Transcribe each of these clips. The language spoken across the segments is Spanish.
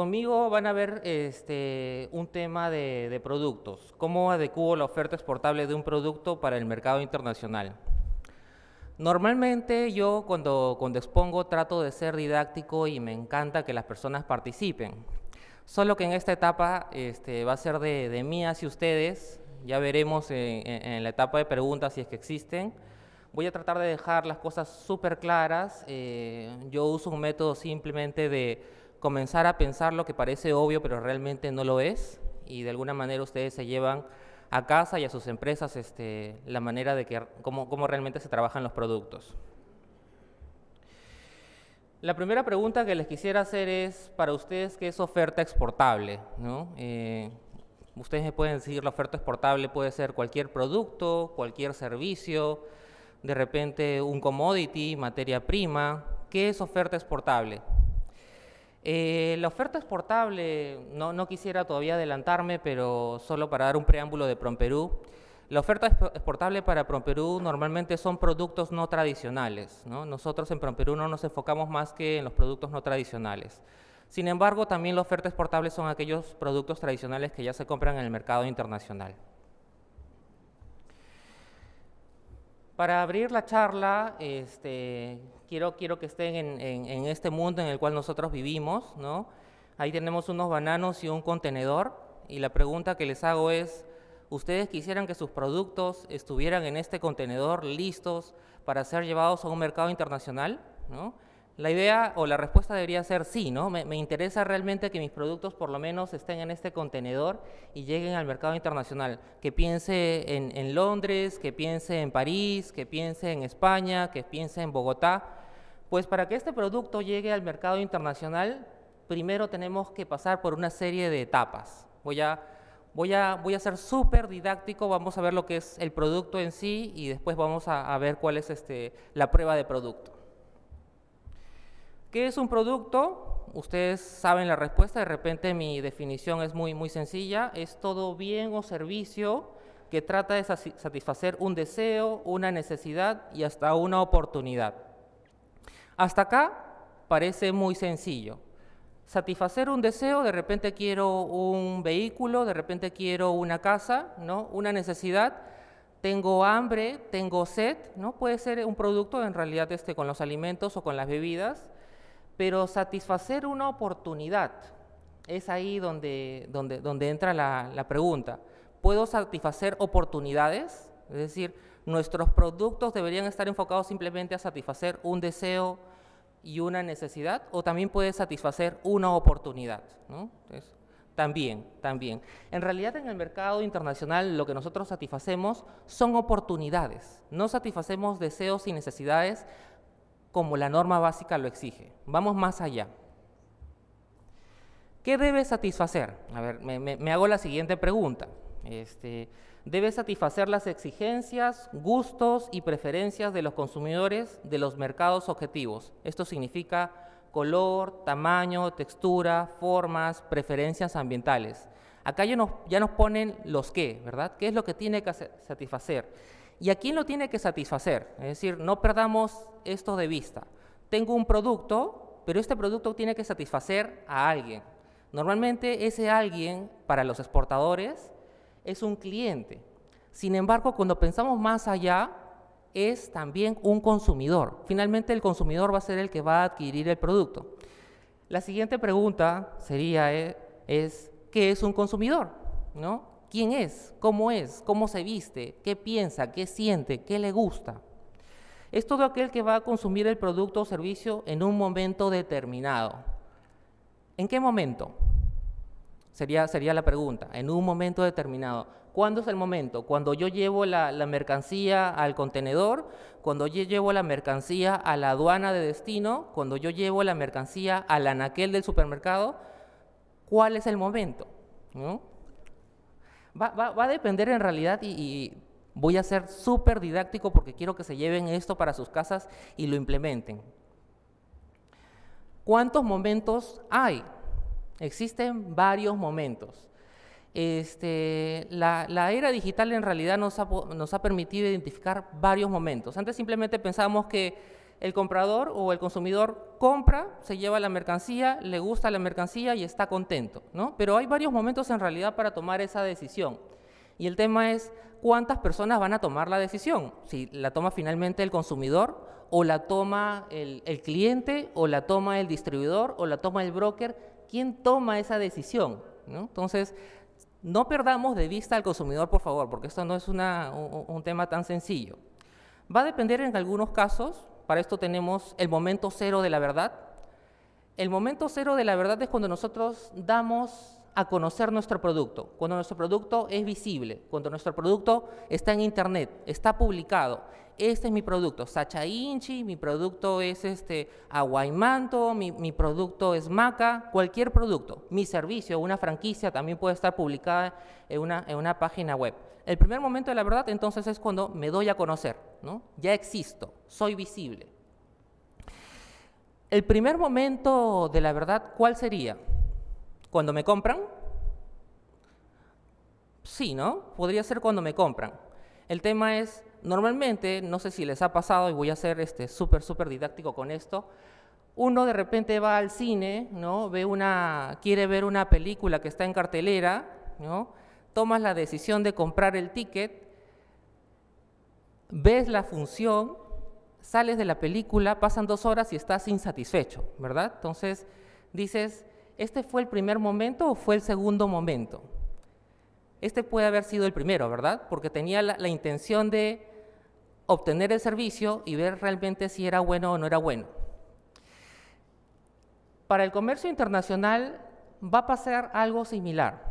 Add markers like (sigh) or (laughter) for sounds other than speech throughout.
Conmigo van a ver este, un tema de, productos, cómo adecuo la oferta exportable de un producto para el mercado internacional. Normalmente yo cuando, cuando expongo trato de ser didáctico y me encanta que las personas participen. Solo que en esta etapa este, va a ser de, de, mí hacia ustedes, ya veremos en, la etapa de preguntas si es que existen. Voy a tratar de dejar las cosas súper claras, eh, yo uso un método simplemente de comenzar a pensar lo que parece obvio, pero realmente no lo es, y de alguna manera ustedes se llevan a casa y a sus empresas este, la manera de que, cómo, realmente se trabajan los productos. La primera pregunta que les quisiera hacer es, para ustedes, ¿qué es oferta exportable? Eh, ustedes me pueden decir, la oferta exportable puede ser cualquier producto, cualquier servicio, de repente un commodity, materia prima. ¿Qué es oferta exportable? Eh, la oferta exportable, no, quisiera todavía adelantarme, pero solo para dar un preámbulo de PromPerú. La oferta exportable para PromPerú normalmente son productos no tradicionales. Nosotros en PromPerú no nos enfocamos más que en los productos no tradicionales. Sin embargo, también la oferta exportable son aquellos productos tradicionales que ya se compran en el mercado internacional. Para abrir la charla, este, quiero, quiero que estén en, en, este mundo en el cual nosotros vivimos, ¿no? Ahí tenemos unos bananos y un contenedor, y la pregunta que les hago es, ¿ustedes quisieran que sus productos estuvieran en este contenedor listos para ser llevados a un mercado internacional? ¿no? La idea o la respuesta debería ser sí, ¿no? Me, interesa realmente que mis productos por lo menos estén en este contenedor y lleguen al mercado internacional. Que piense en, Londres, que piense en París, que piense en España, que piense en Bogotá. Pues para que este producto llegue al mercado internacional, primero tenemos que pasar por una serie de etapas. Voy a, voy a, voy a ser súper didáctico, vamos a ver lo que es el producto en sí y después vamos a, ver cuál es este, la prueba de producto. ¿Qué es un producto? Ustedes saben la respuesta, de repente mi definición es muy, muy sencilla. Es todo bien o servicio que trata de satisfacer un deseo, una necesidad y hasta una oportunidad. Hasta acá parece muy sencillo. Satisfacer un deseo, de repente quiero un vehículo, de repente quiero una casa, ¿no? Una necesidad, tengo hambre, tengo sed, ¿no? Puede ser un producto en realidad este, con los alimentos o con las bebidas. Pero satisfacer una oportunidad es ahí donde, entra la, pregunta. ¿Puedo satisfacer oportunidades? Es decir, nuestros productos deberían estar enfocados simplemente a satisfacer un deseo y una necesidad o también puede satisfacer una oportunidad. también, también. En realidad en el mercado internacional lo que nosotros satisfacemos son oportunidades. No satisfacemos deseos y necesidades como la norma básica lo exige. Vamos más allá. ¿Qué debe satisfacer? A ver, me, hago la siguiente pregunta. Este, debe satisfacer las exigencias, gustos y preferencias de los consumidores de los mercados objetivos. Esto significa color, tamaño, textura, formas, preferencias ambientales. Acá ya nos, ya nos ponen los qué, ¿verdad? ¿Qué es lo que tiene que satisfacer? y a quién lo tiene que satisfacer. Es decir, no perdamos esto de vista. Tengo un producto, pero este producto tiene que satisfacer a alguien. Normalmente ese alguien para los exportadores es un cliente. Sin embargo, cuando pensamos más allá, es también un consumidor. Finalmente el consumidor va a ser el que va a adquirir el producto. La siguiente pregunta sería eh, es, ¿qué es un consumidor? ¿No? quién es, cómo es, cómo se viste, qué piensa, qué siente, qué le gusta. Es todo aquel que va a consumir el producto o servicio en un momento determinado. ¿En qué momento? Sería, sería la pregunta, en un momento determinado. ¿Cuándo es el momento? Cuando yo llevo la, mercancía al contenedor, cuando yo llevo la mercancía a la aduana de destino, cuando yo llevo la mercancía al anaquel del supermercado, ¿cuál es el momento? ¿No? Va, a depender en realidad y, voy a ser súper didáctico porque quiero que se lleven esto para sus casas y lo implementen. ¿Cuántos momentos hay? Existen varios momentos. Este, la, era digital en realidad nos ha, nos ha permitido identificar varios momentos. Antes simplemente pensábamos que el comprador o el consumidor compra, se lleva la mercancía, le gusta la mercancía y está contento, ¿no? Pero hay varios momentos en realidad para tomar esa decisión. Y el tema es cuántas personas van a tomar la decisión, si la toma finalmente el consumidor o la toma el, cliente o la toma el distribuidor o la toma el broker, ¿quién toma esa decisión? Entonces, no perdamos de vista al consumidor, por favor, porque esto no es un tema tan sencillo. Va a depender en algunos casos para esto tenemos el momento cero de la verdad. El momento cero de la verdad es cuando nosotros damos a conocer nuestro producto, cuando nuestro producto es visible, cuando nuestro producto está en internet, está publicado. Este es mi producto, Sacha Inchi, mi producto es este Aguaymanto, mi, mi producto es Maca, cualquier producto. Mi servicio, una franquicia también puede estar publicada en una, página web. El primer momento de la verdad entonces es cuando me doy a conocer, ¿no? Ya existo, soy visible. El primer momento de la verdad, ¿cuál sería? ¿Cuando me compran? Sí, ¿no? Podría ser cuando me compran. El tema es, normalmente, no sé si les ha pasado, y voy a ser este súper, súper didáctico con esto, uno de repente va al cine, ¿no? Ve una, quiere ver una película que está en cartelera, ¿no? Tomas la decisión de comprar el ticket, ves la función, sales de la película, pasan dos horas y estás insatisfecho, ¿verdad? Entonces dices, ¿Este fue el primer momento o fue el segundo momento? Este puede haber sido el primero, ¿verdad? Porque tenía la, intención de obtener el servicio y ver realmente si era bueno o no era bueno. Para el comercio internacional va a pasar algo similar.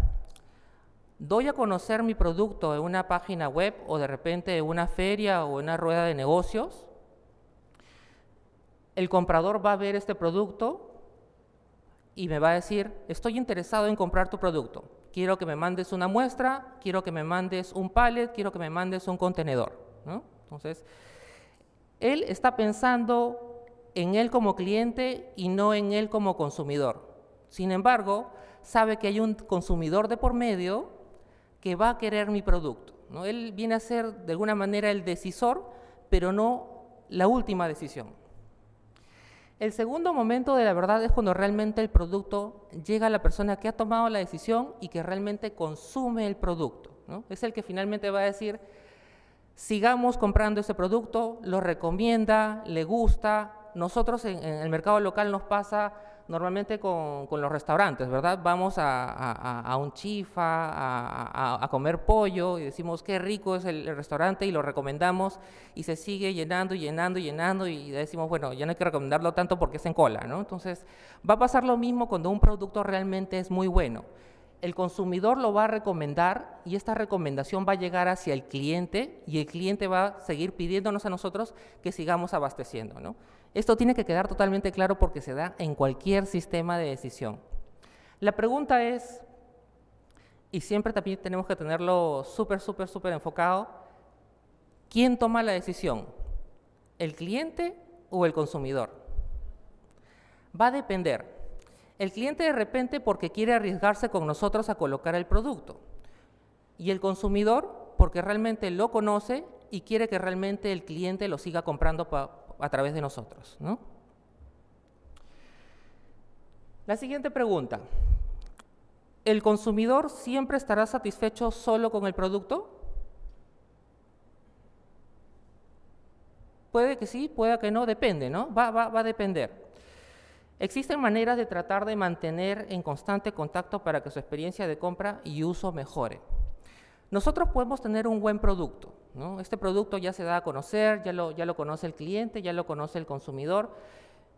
Doy a conocer mi producto en una página web o de repente en una feria o en una rueda de negocios. El comprador va a ver este producto, y me va a decir, estoy interesado en comprar tu producto, quiero que me mandes una muestra, quiero que me mandes un palet quiero que me mandes un contenedor. Entonces, él está pensando en él como cliente y no en él como consumidor. Sin embargo, sabe que hay un consumidor de por medio que va a querer mi producto. ¿no? Él viene a ser de alguna manera el decisor, pero no la última decisión. El segundo momento de la verdad es cuando realmente el producto llega a la persona que ha tomado la decisión y que realmente consume el producto. ¿no? Es el que finalmente va a decir, sigamos comprando ese producto, lo recomienda, le gusta. Nosotros en, en el mercado local nos pasa normalmente con, los restaurantes, ¿verdad? Vamos a, un chifa, a, comer pollo y decimos qué rico es el, restaurante y lo recomendamos y se sigue llenando y llenando y llenando y decimos, bueno, ya no hay que recomendarlo tanto porque es en cola, ¿no? Entonces, va a pasar lo mismo cuando un producto realmente es muy bueno. El consumidor lo va a recomendar y esta recomendación va a llegar hacia el cliente y el cliente va a seguir pidiéndonos a nosotros que sigamos abasteciendo, ¿no? Esto tiene que quedar totalmente claro porque se da en cualquier sistema de decisión. La pregunta es, y siempre también tenemos que tenerlo súper, súper, súper enfocado, ¿quién toma la decisión? ¿El cliente o el consumidor? Va a depender. El cliente de repente porque quiere arriesgarse con nosotros a colocar el producto. Y el consumidor porque realmente lo conoce y quiere que realmente el cliente lo siga comprando pa a través de nosotros. La siguiente pregunta. ¿El consumidor siempre estará satisfecho solo con el producto? Puede que sí, puede que no, depende, ¿no? Va, va a depender. Existen maneras de tratar de mantener en constante contacto para que su experiencia de compra y uso mejore. Nosotros podemos tener un buen producto, este producto ya se da a conocer, ya lo, ya lo conoce el cliente, ya lo conoce el consumidor,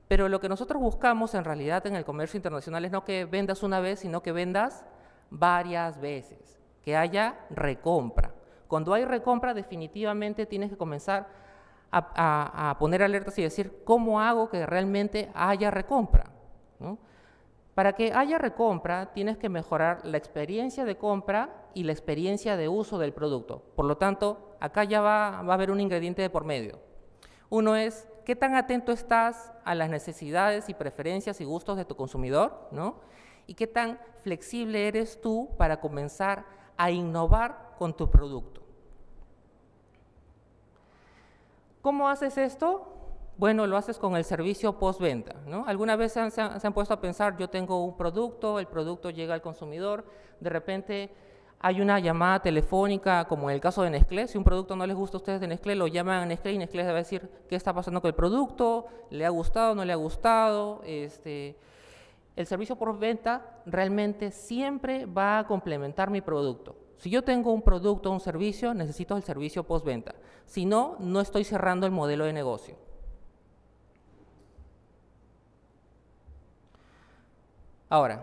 pero lo que nosotros buscamos en realidad en el comercio internacional es no que vendas una vez, sino que vendas varias veces, que haya recompra. Cuando hay recompra, definitivamente tienes que comenzar a, poner alertas y decir, ¿cómo hago que realmente haya recompra? Para que haya recompra, tienes que mejorar la experiencia de compra y la experiencia de uso del producto. Por lo tanto, acá ya va, a haber un ingrediente de por medio. Uno es, ¿qué tan atento estás a las necesidades y preferencias y gustos de tu consumidor? ¿Y qué tan flexible eres tú para comenzar a innovar con tu producto? ¿Cómo haces esto? Bueno, lo haces con el servicio postventa. ¿no? Alguna vez se han, puesto a pensar, yo tengo un producto, el producto llega al consumidor, de repente hay una llamada telefónica, como en el caso de Nestlé, si un producto no les gusta a ustedes de Nestlé, lo llaman a Nestlé y Nestlé va a decir qué está pasando con el producto, le ha gustado, no le ha gustado. Este, el servicio postventa realmente siempre va a complementar mi producto. Si yo tengo un producto o un servicio, necesito el servicio postventa. Si no, no estoy cerrando el modelo de negocio. Ahora,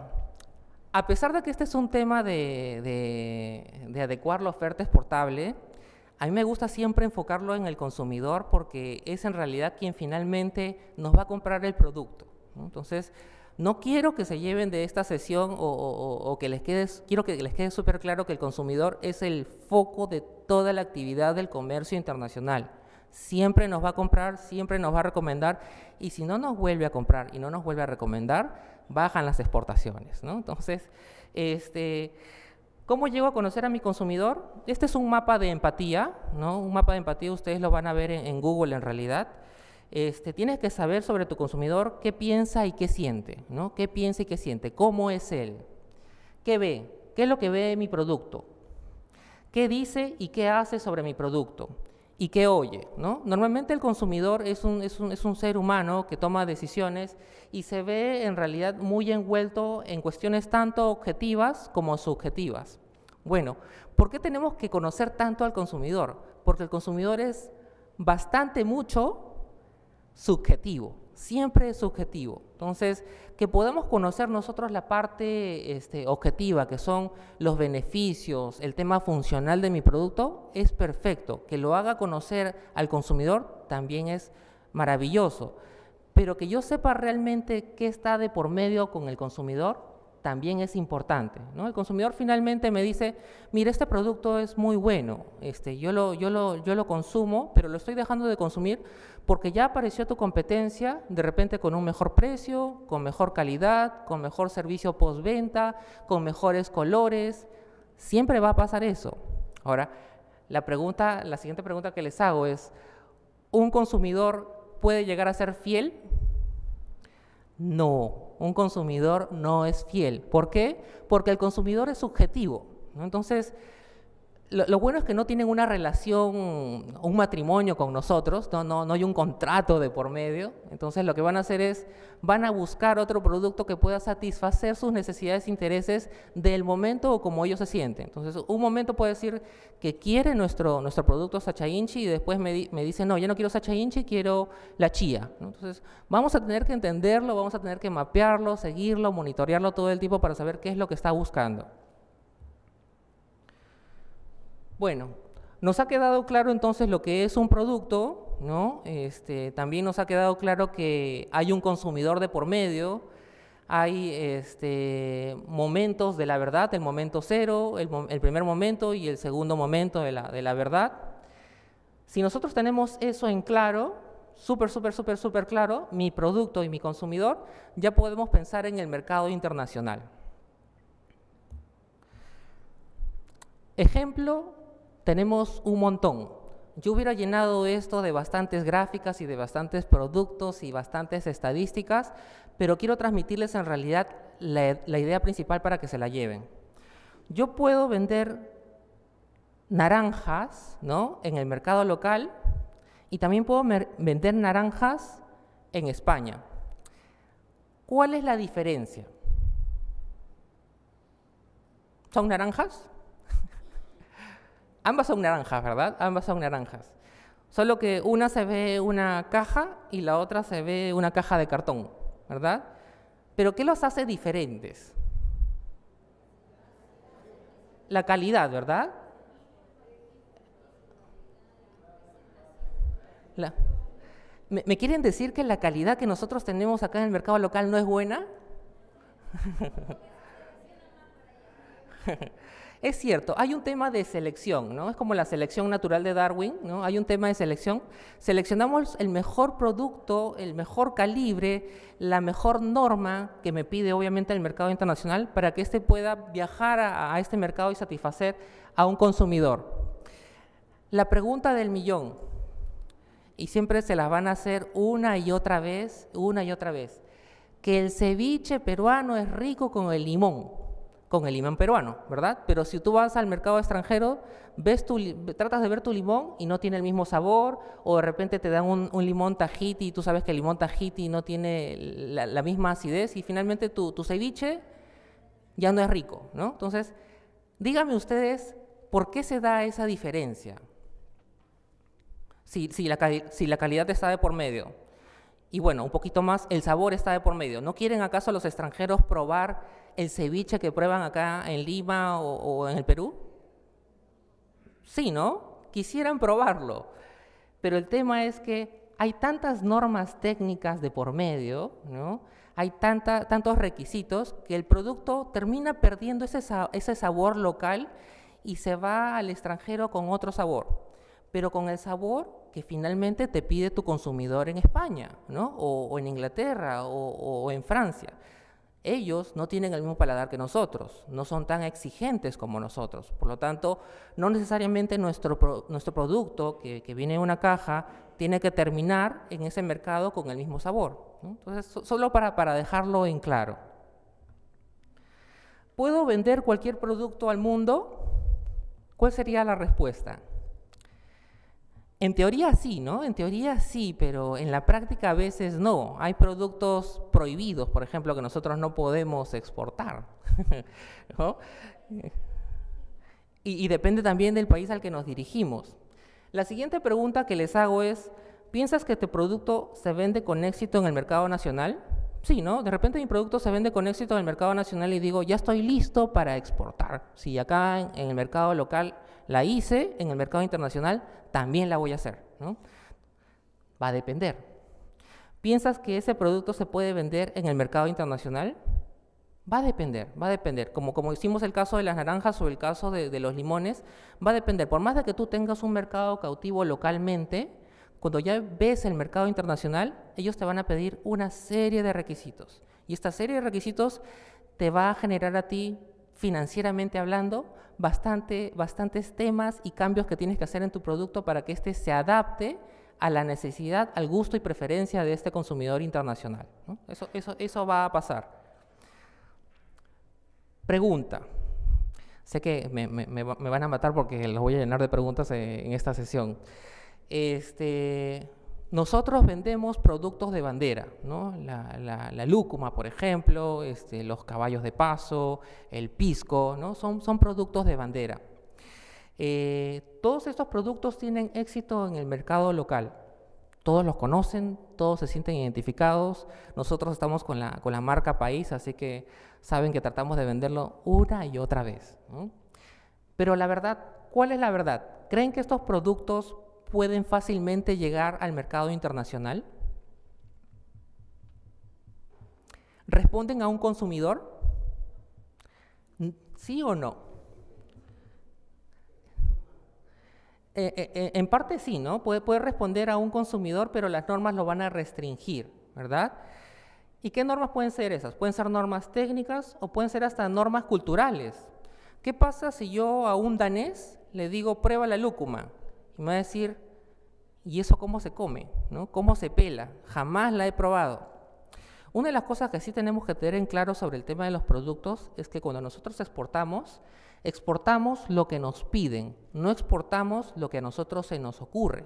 a pesar de que este es un tema de, adecuar la oferta exportable, a mí me gusta siempre enfocarlo en el consumidor porque es en realidad quien finalmente nos va a comprar el producto. Entonces, no quiero que se lleven de esta sesión o, que les quede, quiero que les quede súper claro que el consumidor es el foco de toda la actividad del comercio internacional. Siempre nos va a comprar, siempre nos va a recomendar y si no nos vuelve a comprar y no nos vuelve a recomendar, bajan las exportaciones. ¿no? Entonces, este, ¿Cómo llego a conocer a mi consumidor? Este es un mapa de empatía, ¿no? Un mapa de empatía, ustedes lo van a ver en, Google en realidad. Este, tienes que saber sobre tu consumidor qué piensa y qué siente, ¿no? ¿Qué piensa y qué siente? ¿Cómo es él? ¿Qué ve? ¿Qué es lo que ve mi producto? ¿Qué dice y qué hace sobre mi producto? y qué oye. ¿no? Normalmente el consumidor es un, es, un, es un, ser humano que toma decisiones y se ve en realidad muy envuelto en cuestiones tanto objetivas como subjetivas. Bueno, ¿por qué tenemos que conocer tanto al consumidor? Porque el consumidor es bastante mucho subjetivo, siempre subjetivo. Entonces, que podamos conocer nosotros la parte este, objetiva, que son los beneficios, el tema funcional de mi producto, es perfecto. Que lo haga conocer al consumidor también es maravilloso. Pero que yo sepa realmente qué está de por medio con el consumidor también es importante. El consumidor finalmente me dice, mire, este producto es muy bueno, este, yo lo consumo, pero lo estoy dejando de consumir porque ya apareció tu competencia, de repente con un mejor precio, con mejor calidad, con mejor servicio postventa, con mejores colores. Siempre va a pasar eso. Ahora, la, pregunta, la siguiente pregunta que les hago es, ¿un consumidor puede llegar a ser fiel? No, un consumidor no es fiel. ¿Por qué? Porque el consumidor es subjetivo. Entonces, lo, bueno es que no tienen una relación, un matrimonio con nosotros, no, no, no hay un contrato de por medio. Entonces lo que van a hacer es, van a buscar otro producto que pueda satisfacer sus necesidades e intereses del momento o como ellos se sienten. Entonces un momento puede decir que quiere nuestro, nuestro producto Sacha Inchi y después me, dice, no, yo no quiero Sacha Inchi, quiero la chía. Entonces vamos a tener que entenderlo, vamos a tener que mapearlo, seguirlo, monitorearlo todo el tiempo para saber qué es lo que está buscando. Bueno, nos ha quedado claro entonces lo que es un producto, ¿no? Este, también nos ha quedado claro que hay un consumidor de por medio, hay este, momentos de la verdad, el momento cero, el, primer momento y el segundo momento de la, de la verdad. Si nosotros tenemos eso en claro, súper, súper, súper, súper claro, mi producto y mi consumidor, ya podemos pensar en el mercado internacional. Ejemplo tenemos un montón. Yo hubiera llenado esto de bastantes gráficas y de bastantes productos y bastantes estadísticas, pero quiero transmitirles en realidad la, idea principal para que se la lleven. Yo puedo vender naranjas en el mercado local y también puedo vender naranjas en España. ¿Cuál es la diferencia? ¿Son naranjas? Ambas son naranjas, ¿verdad? Ambas son naranjas. Solo que una se ve una caja y la otra se ve una caja de cartón, ¿verdad? Pero ¿qué los hace diferentes? La calidad, ¿verdad? ¿Me, ¿Me quieren decir que la calidad que nosotros tenemos acá en el mercado local no es buena? (laughs) Es cierto, hay un tema de selección, ¿no? Es como la selección natural de Darwin, ¿no? Hay un tema de selección. Seleccionamos el mejor producto, el mejor calibre, la mejor norma que me pide obviamente el mercado internacional para que éste pueda viajar a, a este mercado y satisfacer a un consumidor. La pregunta del millón, y siempre se las van a hacer una y otra vez, una y otra vez, que el ceviche peruano es rico con el limón con el limón peruano, ¿verdad? Pero si tú vas al mercado extranjero, ves tu, tratas de ver tu limón y no tiene el mismo sabor, o de repente te dan un, limón tajiti y tú sabes que el limón tajiti no tiene la, misma acidez y finalmente tu, tu, ceviche ya no es rico, ¿no? Entonces, díganme ustedes, ¿por qué se da esa diferencia? Si, la, si la calidad está de por medio. Y bueno, un poquito más, el sabor está de por medio. ¿No quieren acaso los extranjeros probar el ceviche que prueban acá en Lima o, en el Perú? Sí, ¿no? Quisieran probarlo. Pero el tema es que hay tantas normas técnicas de por medio, ¿no? Hay tantos requisitos que el producto termina perdiendo ese, sabor local y se va al extranjero con otro sabor, pero con el sabor que finalmente te pide tu consumidor en España, ¿no? O, en Inglaterra o en Francia. Ellos no tienen el mismo paladar que nosotros, no son tan exigentes como nosotros. Por lo tanto, no necesariamente nuestro, producto que, viene en una caja tiene que terminar en ese mercado con el mismo sabor. Entonces, solo para, para dejarlo en claro. ¿Puedo vender cualquier producto al mundo? ¿Cuál sería la respuesta? En teoría sí, ¿no? En teoría sí, pero en la práctica a veces no. Hay productos prohibidos, por ejemplo, que nosotros no podemos exportar. (laughs) Y, y, depende también del país al que nos dirigimos. La siguiente pregunta que les hago es, ¿piensas que este producto se vende con éxito en el mercado nacional? sí, ¿no? De repente mi producto se vende con éxito en el mercado nacional y digo, ya estoy listo para exportar. Si acá en, el mercado local la hice, en el mercado internacional también la voy a hacer, ¿no? Va a depender. ¿Piensas que ese producto se puede vender en el mercado internacional? Va a depender, va a depender. Como, como hicimos el caso de las naranjas o el caso de los limones, va a depender. Por más de que tú tengas un mercado cautivo localmente, cuando ya ves el mercado internacional, ellos te van a pedir una serie de requisitos. Y esta serie de requisitos te va a generar a ti, financieramente hablando, bastante, bastantes temas y cambios que tienes que hacer en tu producto para que éste se adapte a la necesidad, al gusto y preferencia de este consumidor internacional. Eso, eso, eso va a pasar. Pregunta. Sé que me, me van a matar porque los voy a llenar de preguntas eh, en esta sesión. Este, nosotros vendemos productos de bandera, la, lúcuma, por ejemplo, este, los caballos de paso, el pisco, ¿no? son, productos de bandera. Eh, todos estos productos tienen éxito en el mercado local. Todos los conocen, todos se sienten identificados. Nosotros estamos con la, marca país, así que saben que tratamos de venderlo una y otra vez. Pero la verdad, ¿cuál es la verdad? ¿Creen que estos productos pueden fácilmente llegar al mercado internacional? ¿Responden a un consumidor? ¿Sí o no? Eh, eh, eh, en parte sí, ¿no? Puede, puede responder a un consumidor, pero las normas lo van a restringir, ¿verdad? ¿Y qué normas pueden ser esas? Pueden ser normas técnicas o pueden ser hasta normas culturales. ¿Qué pasa si yo a un danés le digo prueba la lúcuma? Y me va a decir, ¿y eso cómo se come? ¿No? ¿Cómo se pela? Jamás la he probado. Una de las cosas que sí tenemos que tener en claro sobre el tema de los productos es que cuando nosotros exportamos, exportamos lo que nos piden, no exportamos lo que a nosotros se nos ocurre.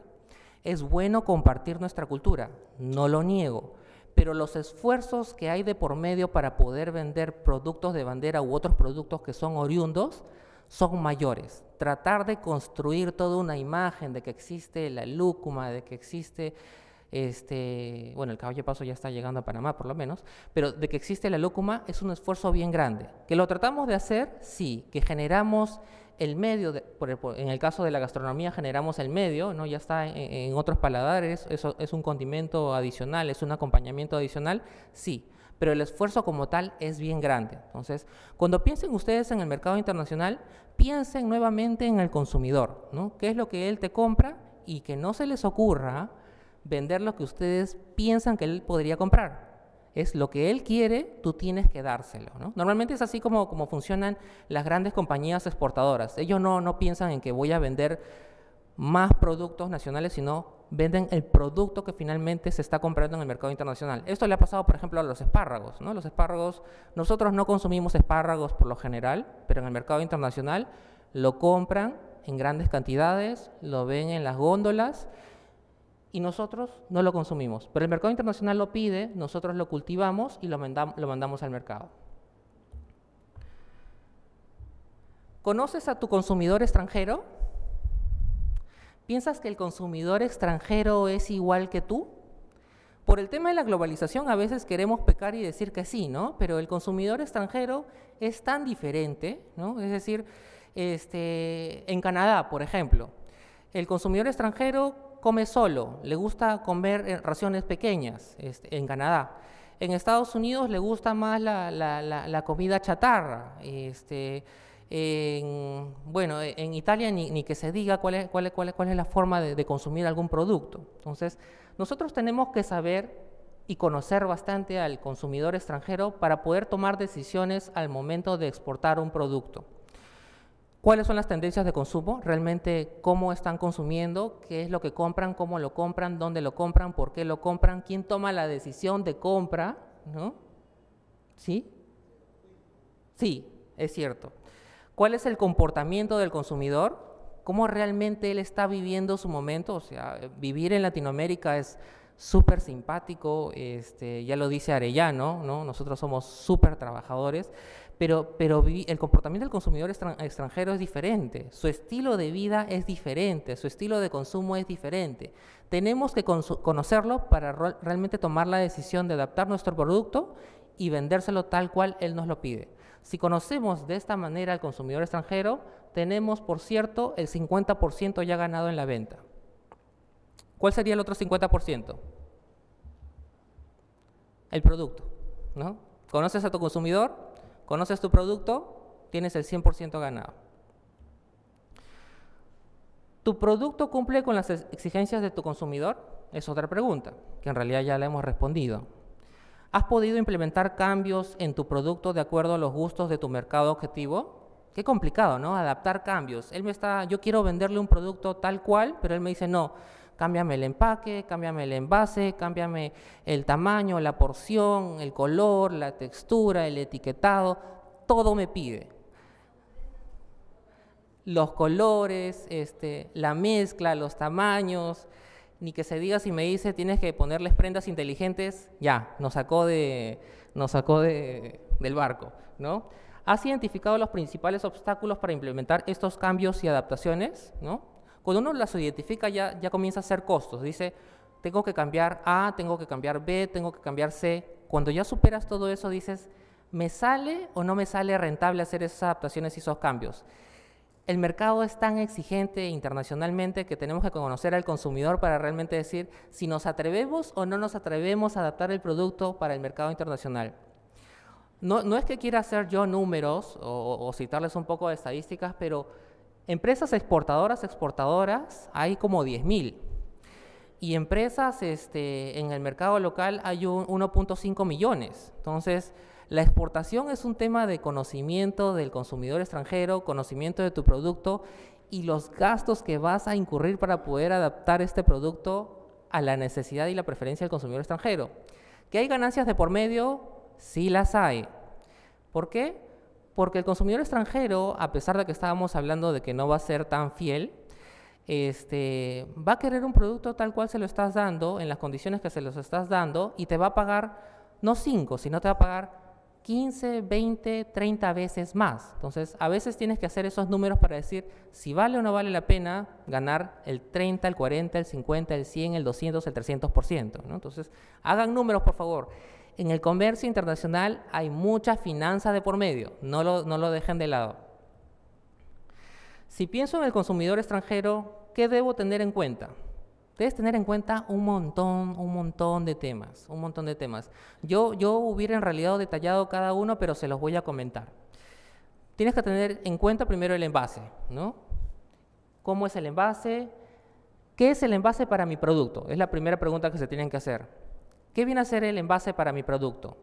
Es bueno compartir nuestra cultura, no lo niego, pero los esfuerzos que hay de por medio para poder vender productos de bandera u otros productos que son oriundos son mayores. Tratar de construir toda una imagen de que existe la lúcuma, de que existe este, bueno, el caballo de paso ya está llegando a Panamá por lo menos, pero de que existe la lúcuma es un esfuerzo bien grande. ¿Que lo tratamos de hacer? Sí, que generamos el medio, en el caso de la gastronomía generamos el medio, ¿no? ya está en, en otros paladares, eso es un condimento adicional, es un acompañamiento adicional, sí, pero el esfuerzo como tal es bien grande. Entonces, cuando piensen ustedes en el mercado internacional, piensen nuevamente en el consumidor, ¿no? ¿Qué es lo que él te compra? Y que no se les ocurra vender lo que ustedes piensan que él podría comprar. Es lo que él quiere, tú tienes que dárselo. Normalmente es así como, como funcionan las grandes compañías exportadoras. Ellos no, no piensan en que voy a vender más productos nacionales, sino venden el producto que finalmente se está comprando en el mercado internacional. Esto le ha pasado, por ejemplo, a los espárragos. ¿no? Los espárragos, nosotros no consumimos espárragos por lo general, pero en el mercado internacional lo compran en grandes cantidades, lo ven en las góndolas y nosotros no lo consumimos. Pero el mercado internacional lo pide, nosotros lo cultivamos y lo, lo mandamos al mercado. ¿Conoces a tu consumidor extranjero? ¿Piensas que el consumidor extranjero es igual que tú? Por el tema de la globalización a veces queremos pecar y decir que sí, ¿no? Pero el consumidor extranjero es tan diferente, ¿no? Es decir, este, en Canadá, por ejemplo, el consumidor extranjero come solo, le gusta comer raciones pequeñas este, en Canadá. En Estados Unidos le gusta más la, la comida chatarra. Este, bueno, e, en Italia ni, que se diga cuál es, la forma de, consumir algún producto. Entonces, nosotros tenemos que saber y conocer bastante al consumidor extranjero para poder tomar decisiones al momento de exportar un producto. ¿Cuáles son las tendencias de consumo? Realmente, ¿cómo están consumiendo? ¿Qué es lo que compran? ¿Cómo lo compran? ¿Dónde lo compran? ¿Por qué lo compran? ¿Quién toma la decisión de compra? ¿No? ¿Sí? Sí, es cierto cuál es el comportamiento del consumidor, cómo realmente él está viviendo su momento. O sea, vivir en Latinoamérica es súper simpático, este, ya lo dice Arellano, nosotros somos súper trabajadores, pero, pero el comportamiento del consumidor extranjero es diferente, su estilo de vida es diferente, su estilo de consumo es diferente. Tenemos que conocerlo para realmente tomar la decisión de adaptar nuestro producto y vendérselo tal cual él nos lo pide. Si conocemos de esta manera al consumidor extranjero, tenemos, por cierto, el 50% ya ganado en la venta. ¿Cuál sería el otro 50%? El producto. ¿Conoces a tu consumidor? ¿Conoces tu producto? Tienes el 100% ganado. ¿Tu producto cumple con las exigencias de tu consumidor? Es otra pregunta, que en realidad ya la hemos respondido. ¿Has podido implementar cambios en tu producto de acuerdo a los gustos de tu mercado objetivo? Qué complicado, ¿no? Adaptar cambios. Él me está, yo quiero venderle un producto tal cual, pero él me dice, no, cámbiame el empaque, cámbiame el envase, cámbiame el tamaño, la porción, el color, la textura, el etiquetado, todo me pide. Los colores, este, la mezcla, los tamaños ni que se diga si me dice tienes que ponerles prendas inteligentes, ya, nos sacó, de, nos sacó de, del barco, ¿no? ¿Has identificado los principales obstáculos para implementar estos cambios y adaptaciones? ¿no? Cuando uno las identifica ya, ya comienza a hacer costos, dice, tengo que cambiar A, tengo que cambiar B, tengo que cambiar C. Cuando ya superas todo eso dices, ¿me sale o no me sale rentable hacer esas adaptaciones y esos cambios? el mercado es tan exigente internacionalmente que tenemos que conocer al consumidor para realmente decir si nos atrevemos o no nos atrevemos a adaptar el producto para el mercado internacional. No, es que quiera hacer yo números o, citarles un poco de estadísticas, pero empresas exportadoras, exportadoras, hay como 10.000. Y empresas este, en el mercado local hay 1.5 millones. Entonces, la exportación es un tema de conocimiento del consumidor extranjero, conocimiento de tu producto y los gastos que vas a incurrir para poder adaptar este producto a la necesidad y la preferencia del consumidor extranjero. ¿Que hay ganancias de por medio? Sí las hay. ¿Por qué? Porque el consumidor extranjero, a pesar de que estábamos hablando de que no va a ser tan fiel, este, va a querer un producto tal cual se lo estás dando, en las condiciones que se los estás dando, y te va a pagar no cinco, sino te va a pagar 15, 20, 30 veces más. Entonces, a veces tienes que hacer esos números para decir si vale o no vale la pena ganar el 30, el 40, el 50, el 100, el 200, el 300%. ¿no? Entonces, hagan números, por favor. En el comercio internacional hay mucha finanza de por medio, no lo, no lo dejen de lado. Si pienso en el consumidor extranjero, ¿qué debo tener en cuenta? Debes tener en cuenta un montón, un montón de temas, un montón de temas. Yo, yo hubiera en realidad detallado cada uno, pero se los voy a comentar. Tienes que tener en cuenta primero el envase, ¿no? ¿Cómo es el envase? ¿Qué es el envase para mi producto? Es la primera pregunta que se tienen que hacer. ¿Qué viene a ser el envase para mi producto?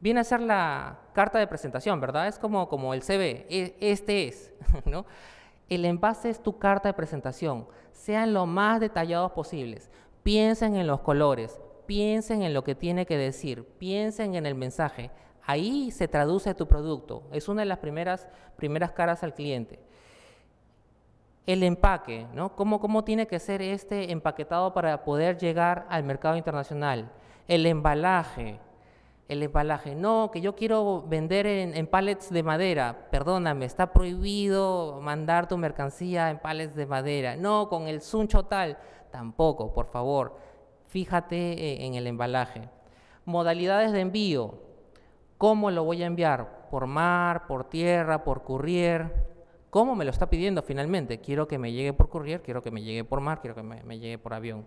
Viene a ser la carta de presentación, ¿verdad? Es como, como el CV, e, este es, (laughs) ¿no? El envase es tu carta de presentación. Sean lo más detallados posibles. Piensen en los colores, piensen en lo que tiene que decir, piensen en el mensaje. Ahí se traduce tu producto. Es una de las primeras, primeras caras al cliente. El empaque, ¿no? ¿Cómo, ¿Cómo tiene que ser este empaquetado para poder llegar al mercado internacional? El embalaje, el embalaje. No, que yo quiero vender en, en, de madera. Perdóname, está prohibido mandar tu mercancía en pallets de madera. No, con el suncho tal. Tampoco, por favor. Fíjate eh, en el embalaje. Modalidades de envío. ¿Cómo lo voy a enviar? ¿Por mar, por tierra, por courier? ¿Cómo me lo está pidiendo finalmente? Quiero que me llegue por courier, quiero que me llegue por mar, quiero que me llegue por avión.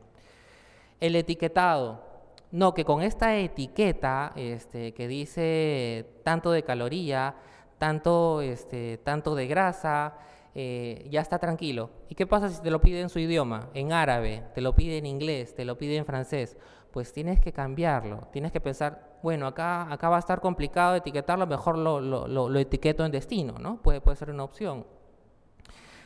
El etiquetado no, que con esta etiqueta este, que dice tanto de caloría, tanto, este, tanto de grasa, eh, ya está tranquilo. ¿Y qué pasa si te lo pide en su idioma, en árabe, te lo pide en inglés, te lo pide en francés? Pues tienes que cambiarlo, tienes que pensar, bueno, acá, acá va a estar complicado etiquetarlo, mejor lo, lo, lo, lo etiqueto en destino, ¿no? Puede, puede ser una opción.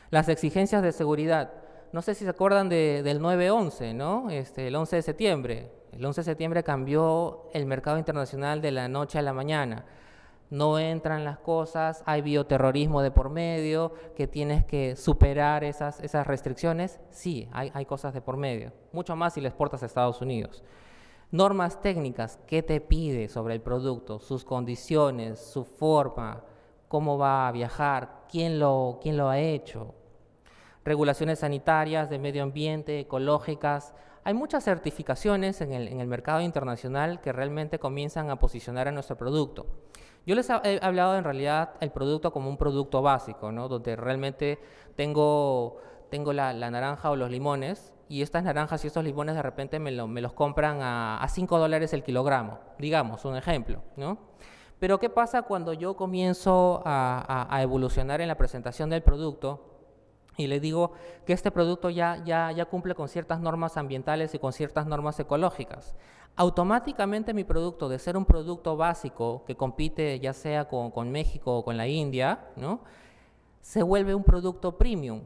Las exigencias de seguridad. No sé si se acuerdan del 9-11, ¿no? Este, el 11 de septiembre. El 11 de septiembre cambió el mercado internacional de la noche a la mañana. No entran las cosas, hay bioterrorismo de por medio, que tienes que superar esas, restricciones. Sí, hay, cosas de por medio. Mucho más si le exportas a Estados Unidos. Normas técnicas, ¿qué te pide sobre el producto? Sus condiciones, su forma, cómo va a viajar, quién lo, quién lo ha hecho. Regulaciones sanitarias, de medio ambiente, ecológicas, hay muchas certificaciones en el, mercado internacional que realmente comienzan a posicionar a nuestro producto. Yo les he hablado en realidad el producto como un producto básico, ¿no? donde realmente tengo, tengo la, naranja o los limones y estas naranjas y estos limones de repente me, los compran a, 5 dólares el kilogramo, digamos, un ejemplo. ¿no? Pero ¿qué pasa cuando yo comienzo a, a evolucionar en la presentación del producto? y le digo que este producto ya, ya, ya cumple con ciertas normas ambientales y con ciertas normas ecológicas. Automáticamente mi producto, de ser un producto básico que compite ya sea con, México o con la India, ¿no? se vuelve un producto premium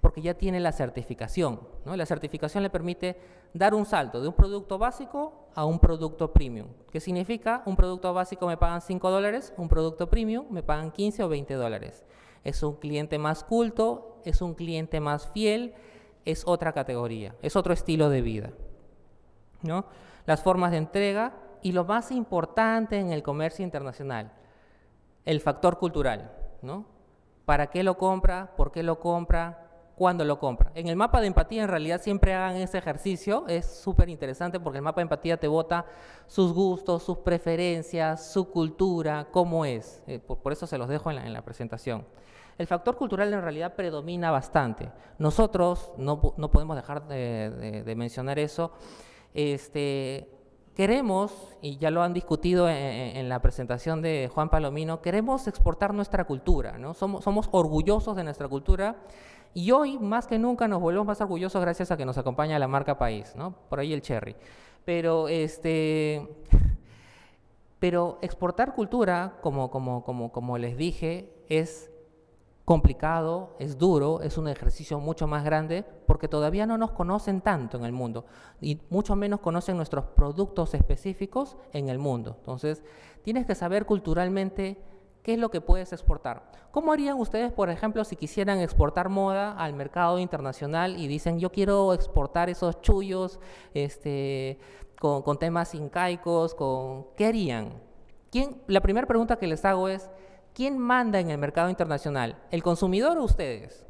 porque ya tiene la certificación. ¿no? La certificación le permite dar un salto de un producto básico a un producto premium. ¿Qué significa? Un producto básico me pagan 5 dólares, un producto premium me pagan 15 o 20 dólares. Es un cliente más culto es un cliente más fiel, es otra categoría, es otro estilo de vida. ¿no? Las formas de entrega y lo más importante en el comercio internacional, el factor cultural. ¿no? ¿Para qué lo compra? ¿Por qué lo compra? cuándo lo compra. En el mapa de empatía, en realidad, siempre hagan ese ejercicio. Es súper interesante porque el mapa de empatía te bota sus gustos, sus preferencias, su cultura, cómo es. Eh, por, eso se los dejo en la presentación. El factor cultural en realidad predomina bastante. Nosotros no, podemos dejar de, mencionar eso. Este, queremos, y ya lo han discutido en, la presentación de Juan Palomino, queremos exportar nuestra cultura, ¿no? Somos, somos, orgullosos de nuestra cultura y hoy más que nunca nos volvemos más orgullosos gracias a que nos acompaña la marca País, ¿no? Por ahí el Cherry. Pero, este, (laughs) pero exportar cultura, como, como, como, como les dije, es complicado, es duro, es un ejercicio mucho más grande porque todavía no nos conocen tanto en el mundo y mucho menos conocen nuestros productos específicos en el mundo. Entonces, tienes que saber culturalmente qué es lo que puedes exportar. ¿Cómo harían ustedes, por ejemplo, si quisieran exportar moda al mercado internacional y dicen, yo quiero exportar esos chullos este, con, temas incaicos, con... ¿qué harían? La primera pregunta que les hago es, ¿quién manda en el mercado internacional? ¿El consumidor o ustedes?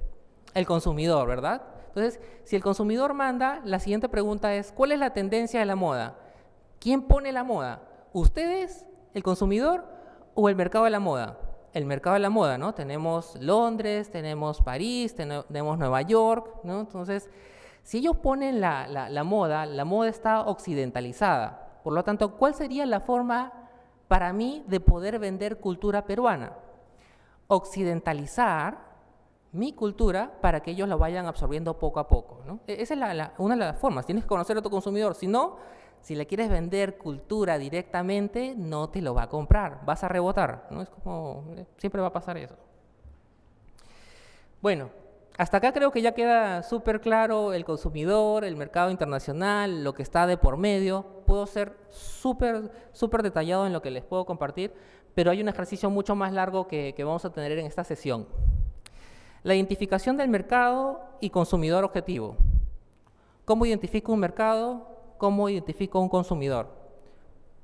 El consumidor, ¿verdad? Entonces, si el consumidor manda, la siguiente pregunta es, ¿cuál es la tendencia de la moda? ¿Quién pone la moda? ¿Ustedes, el consumidor o el mercado de la moda? El mercado de la moda, ¿no? Tenemos Londres, tenemos París, tenemos Nueva York, ¿no? Entonces, si ellos ponen la, moda, la moda está occidentalizada. Por lo tanto, ¿cuál sería la forma para mí de poder vender cultura peruana. Occidentalizar mi cultura para que ellos la vayan absorbiendo poco a poco. E-, esa es una de las formas. Tienes que conocer a tu consumidor. Si no, si le quieres vender cultura directamente, no te lo va a comprar. Vas a rebotar. ¿no? Es como, eh, siempre va a pasar eso. Bueno, hasta acá creo que ya queda súper claro el consumidor, el mercado internacional, lo que está de por medio. Puedo ser súper, detallado en lo que les puedo compartir, pero hay un ejercicio mucho más largo que, que vamos a tener en esta sesión. La identificación del mercado y consumidor objetivo. ¿Cómo identifico un mercado? ¿Cómo identifico un consumidor?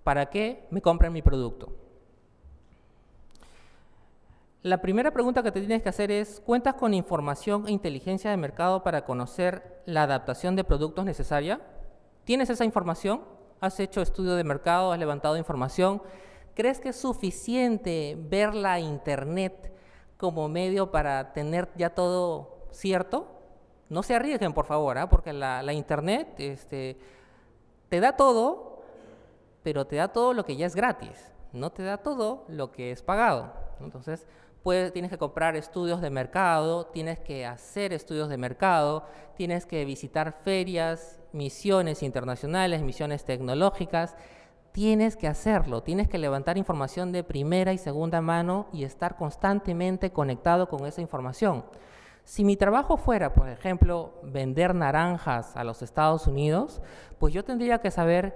¿Para qué me compran mi producto? La primera pregunta que te tienes que hacer es, ¿cuentas con información e inteligencia de mercado para conocer la adaptación de productos necesaria? ¿Tienes esa información? ¿Has hecho estudio de mercado? ¿Has levantado información? ¿Crees que es suficiente ver la Internet como medio para tener ya todo cierto? No se arriesguen, por favor, ¿ah? porque la, Internet este, te da todo, pero te da todo lo que ya es gratis, no te da todo lo que es pagado. Entonces, tienes que comprar estudios de mercado, tienes que hacer estudios de mercado, tienes que visitar ferias, misiones internacionales, misiones tecnológicas. Tienes que hacerlo, tienes que levantar información de primera y segunda mano y estar constantemente conectado con esa información. Si mi trabajo fuera, por ejemplo, vender naranjas a los Estados Unidos, pues yo tendría que saber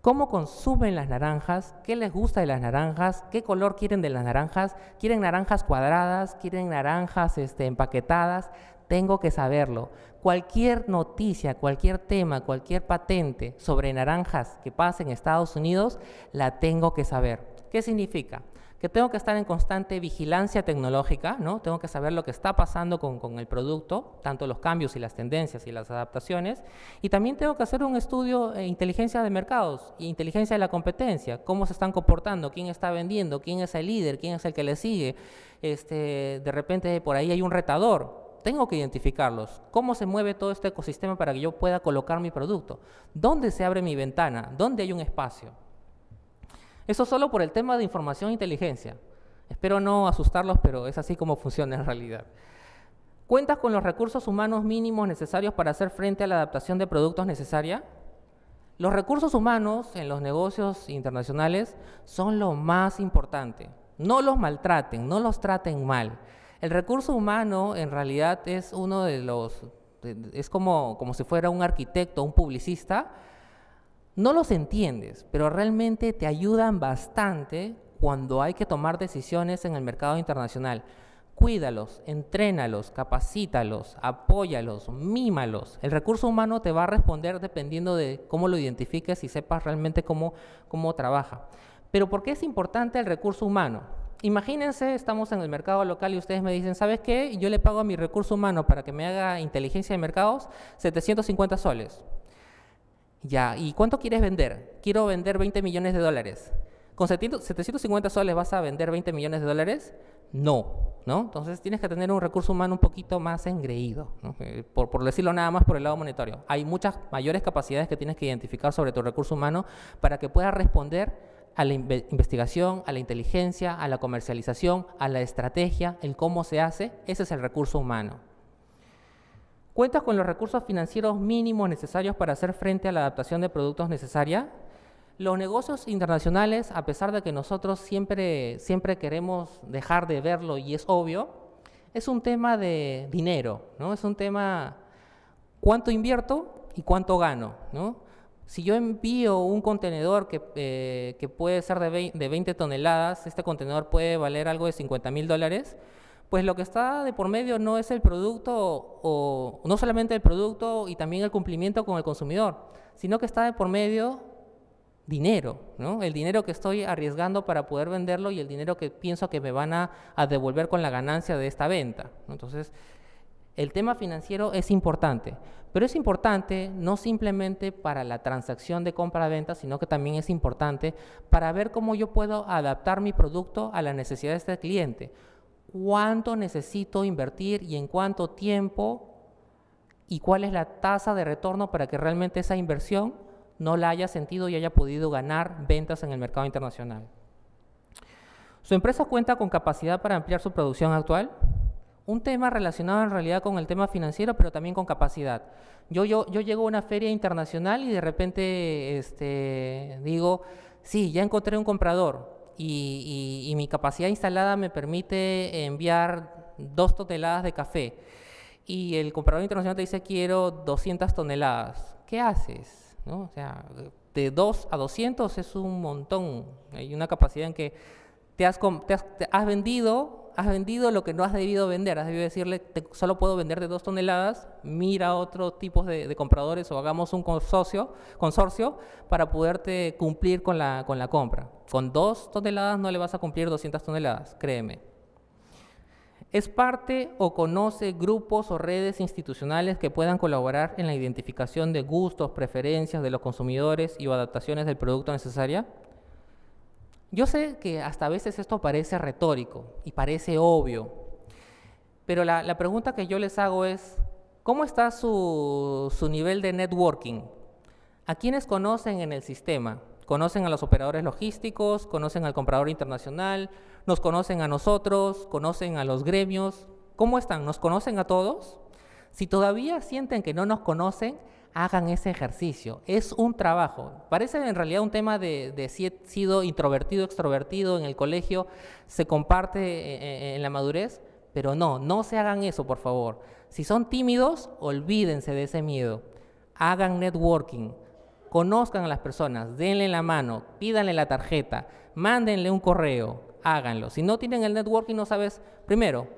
cómo consumen las naranjas, qué les gusta de las naranjas, qué color quieren de las naranjas, quieren naranjas cuadradas, quieren naranjas este, empaquetadas, tengo que saberlo. Cualquier noticia, cualquier tema, cualquier patente sobre naranjas que pase en Estados Unidos, la tengo que saber. ¿Qué significa? que tengo que estar en constante vigilancia tecnológica, ¿no? tengo que saber lo que está pasando con, el producto, tanto los cambios y las tendencias y las adaptaciones, y también tengo que hacer un estudio de eh, inteligencia de mercados e inteligencia de la competencia, cómo se están comportando, quién está vendiendo, quién es el líder, quién es el que le sigue, este, de repente por ahí hay un retador, tengo que identificarlos. ¿Cómo se mueve todo este ecosistema para que yo pueda colocar mi producto? ¿Dónde se abre mi ventana? ¿Dónde hay un espacio? Eso solo por el tema de información e inteligencia. Espero no asustarlos, pero es así como funciona en realidad. ¿Cuentas con los recursos humanos mínimos necesarios para hacer frente a la adaptación de productos necesaria? Los recursos humanos en los negocios internacionales son lo más importante. No los maltraten, no los traten mal. El recurso humano en realidad es uno de los, es como, como si fuera un arquitecto, un publicista, no los entiendes, pero realmente te ayudan bastante cuando hay que tomar decisiones en el mercado internacional. Cuídalos, entrénalos, capacítalos, apóyalos, mímalos. El recurso humano te va a responder dependiendo de cómo lo identifiques y sepas realmente cómo, cómo trabaja. Pero ¿por qué es importante el recurso humano? Imagínense, estamos en el mercado local y ustedes me dicen, ¿sabes qué? Yo le pago a mi recurso humano para que me haga inteligencia de mercados 750 soles. Ya, ¿y cuánto quieres vender? Quiero vender 20 millones de dólares. ¿Con 750 soles vas a vender 20 millones de dólares? No, ¿no? Entonces tienes que tener un recurso humano un poquito más engreído, eh, por, decirlo nada más por el lado monetario. Hay muchas mayores capacidades que tienes que identificar sobre tu recurso humano para que puedas responder a la investigación, a la inteligencia, a la comercialización, a la estrategia, en cómo se hace. Ese es el recurso humano. ¿Cuentas con los recursos financieros mínimos necesarios para hacer frente a la adaptación de productos necesaria? Los negocios internacionales, a pesar de que nosotros siempre, siempre queremos dejar de verlo y es obvio, es un tema de dinero, ¿no? Es un tema cuánto invierto y cuánto gano, ¿no? Si yo envío un contenedor que, eh, puede ser de de 20 toneladas, este contenedor puede valer algo de 50 mil dólares, pues lo que está de por medio no es el producto o, no solamente el producto y también el cumplimiento con el consumidor, sino que está de por medio dinero, ¿no? El dinero que estoy arriesgando para poder venderlo y el dinero que pienso que me van a, devolver con la ganancia de esta venta. Entonces, el tema financiero es importante, pero es importante no simplemente para la transacción de compra-venta, sino que también es importante para ver cómo yo puedo adaptar mi producto a la necesidad de este cliente cuánto necesito invertir y en cuánto tiempo y cuál es la tasa de retorno para que realmente esa inversión no la haya sentido y haya podido ganar ventas en el mercado internacional. Su empresa cuenta con capacidad para ampliar su producción actual. Un tema relacionado en realidad con el tema financiero, pero también con capacidad. Yo, yo, yo llego a una feria internacional y de repente este, digo, sí, ya encontré un comprador, y, mi capacidad instalada me permite enviar dos toneladas de café y el comprador internacional te dice quiero 200 toneladas, ¿qué haces? ¿No? O sea, de 2 a 200 es un montón. Hay una capacidad en que te te has, te has vendido has vendido lo que no has debido vender. Has debido decirle, solo puedo vender de dos toneladas, mira otro tipo de, de, compradores o hagamos un consorcio, consorcio para poderte cumplir con la, con la compra. Con dos toneladas no le vas a cumplir 200 toneladas, créeme. Es parte o conoce grupos o redes institucionales que puedan colaborar en la identificación de gustos, preferencias de los consumidores y o adaptaciones del producto necesaria. Yo sé que hasta veces esto parece retórico y parece obvio, pero la, pregunta que yo les hago es, ¿cómo está su, su nivel de networking? ¿A quiénes conocen en el sistema? conocen a los operadores logísticos, conocen al comprador internacional, nos conocen a nosotros, conocen a los gremios. ¿Cómo están? ¿Nos conocen a todos? Si todavía sienten que no nos conocen, hagan ese ejercicio. Es un trabajo. Parece en realidad un tema de, si he sido introvertido, extrovertido en el colegio, se comparte eh, eh, en la madurez, pero no, no se hagan eso, por favor. Si son tímidos, olvídense de ese miedo. Hagan networking. Conozcan a las personas, denle la mano, pídanle la tarjeta, mándenle un correo, háganlo. Si no tienen el networking, no sabes, primero,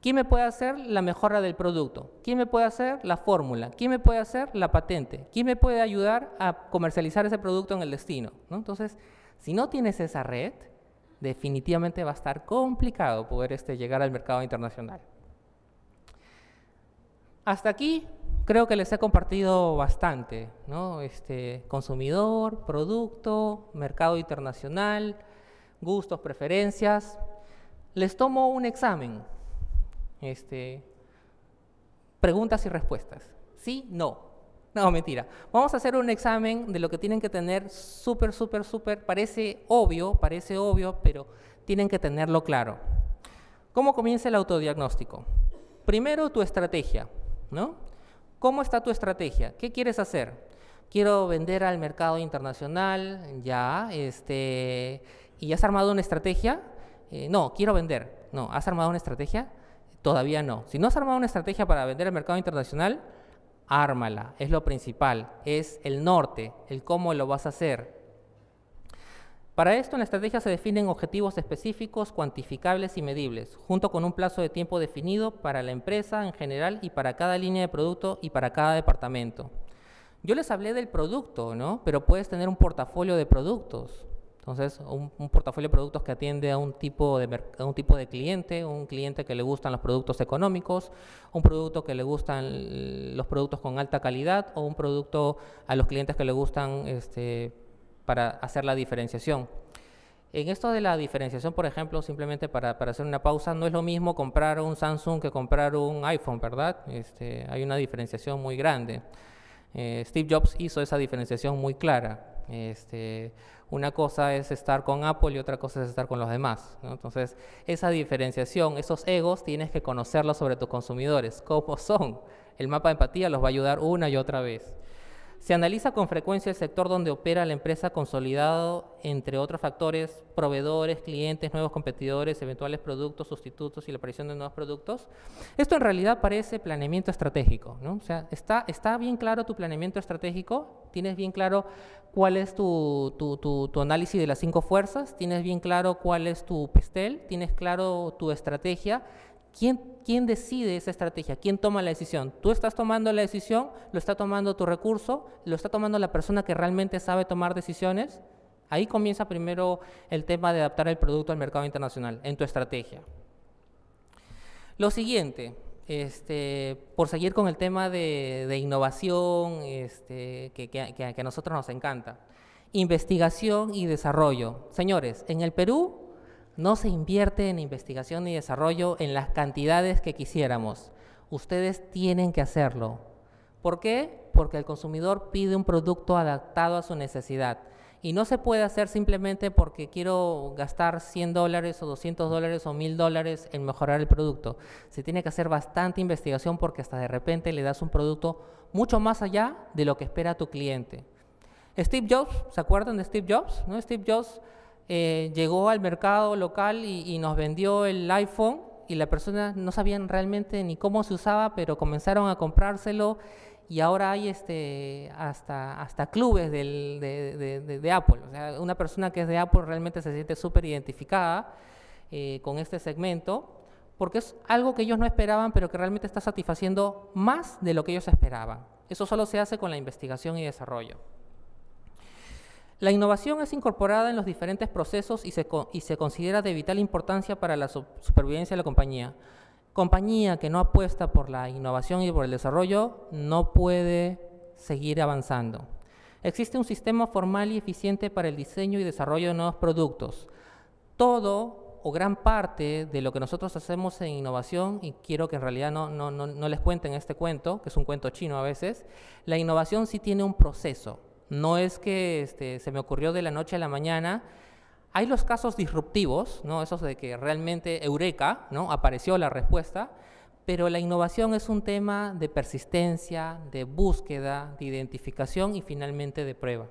¿Quién me puede hacer la mejora del producto? ¿Quién me puede hacer la fórmula? ¿Quién me puede hacer la patente? ¿Quién me puede ayudar a comercializar ese producto en el destino? Entonces, si no tienes esa red, definitivamente va a estar complicado poder este, llegar al mercado internacional. Hasta aquí creo que les he compartido bastante, Este, consumidor, producto, mercado internacional, gustos, preferencias. Les tomo un examen, este, preguntas y respuestas. Sí, no. No, mentira. Vamos a hacer un examen de lo que tienen que tener súper, súper, súper. Parece obvio, parece obvio, pero tienen que tenerlo claro. ¿Cómo comienza el autodiagnóstico? Primero tu estrategia, ¿no? ¿Cómo está tu estrategia? ¿Qué quieres hacer? Quiero vender al mercado internacional, ya, este, y has armado una estrategia. Eh, no, quiero vender. No, has armado una estrategia. Todavía no. Si no has armado una estrategia para vender al mercado internacional, ármala. Es lo principal. Es el norte, el cómo lo vas a hacer. Para esto, en la estrategia se definen objetivos específicos, cuantificables y medibles, junto con un plazo de tiempo definido para la empresa en general y para cada línea de producto y para cada departamento. Yo les hablé del producto, ¿no? Pero puedes tener un portafolio de productos. Entonces, un, portafolio de productos que atiende a un, tipo de un tipo de cliente, un cliente que le gustan los productos económicos, un producto que le gustan los productos con alta calidad o un producto a los clientes que le gustan este, para hacer la diferenciación. En esto de la diferenciación, por ejemplo, simplemente para, hacer una pausa, no es lo mismo comprar un Samsung que comprar un iPhone, ¿verdad? Este, hay una diferenciación muy grande. Eh, Steve Jobs hizo esa diferenciación muy clara. Este, una cosa es estar con Apple y otra cosa es estar con los demás. Entonces, esa diferenciación, esos egos, tienes que conocerlos sobre tus consumidores, cómo son. El mapa de empatía los va a ayudar una y otra vez. Se analiza con frecuencia el sector donde opera la empresa consolidado, entre otros factores, proveedores, clientes, nuevos competidores, eventuales productos, sustitutos y la aparición de nuevos productos. Esto en realidad parece planeamiento estratégico, ¿no? O sea, está, bien claro tu planeamiento estratégico, tienes bien claro cuál es tu, tu análisis de las cinco fuerzas, tienes bien claro cuál es tu pestel, tienes claro tu estrategia, ¿Quién, decide esa estrategia? ¿Quién toma la decisión? ¿Tú estás tomando la decisión? ¿Lo está tomando tu recurso? ¿Lo está tomando la persona que realmente sabe tomar decisiones? Ahí comienza primero el tema de adaptar el producto al mercado internacional, en tu estrategia. Lo siguiente, este, por seguir con el tema de, de innovación este, que, que, que, a nosotros nos encanta. Investigación y desarrollo. Señores, en el Perú no se invierte en investigación y desarrollo en las cantidades que quisiéramos. Ustedes tienen que hacerlo. ¿Por qué? Porque el consumidor pide un producto adaptado a su necesidad. Y no se puede hacer simplemente porque quiero gastar 100 dólares o 200 dólares o 1000 dólares en mejorar el producto. Se tiene que hacer bastante investigación porque hasta de repente le das un producto mucho más allá de lo que espera tu cliente. Steve Jobs, ¿se acuerdan de Steve Jobs? ¿No? Steve Jobs eh, llegó al mercado local y, nos vendió el iPhone y la persona no sabían realmente ni cómo se usaba, pero comenzaron a comprárselo y ahora hay este, hasta, hasta clubes de, Apple. O sea, una persona que es de Apple realmente se siente súper identificada eh, con este segmento porque es algo que ellos no esperaban, pero que realmente está satisfaciendo más de lo que ellos esperaban. Eso solo se hace con la investigación y desarrollo. La innovación es incorporada en los diferentes procesos y se, considera de vital importancia para la supervivencia de la compañía. Compañía que no apuesta por la innovación y por el desarrollo no puede seguir avanzando. Existe un sistema formal y eficiente para el diseño y desarrollo de nuevos productos. Todo o gran parte de lo que nosotros hacemos en innovación, y quiero que en realidad no, les cuenten este cuento, que es un cuento chino a veces, la innovación sí tiene un proceso, no es que este, se me ocurrió de la noche a la mañana. Hay los casos disruptivos, ¿no? esos de que realmente eureka, ¿no? apareció la respuesta, pero la innovación es un tema de persistencia, de búsqueda, de identificación y finalmente de prueba.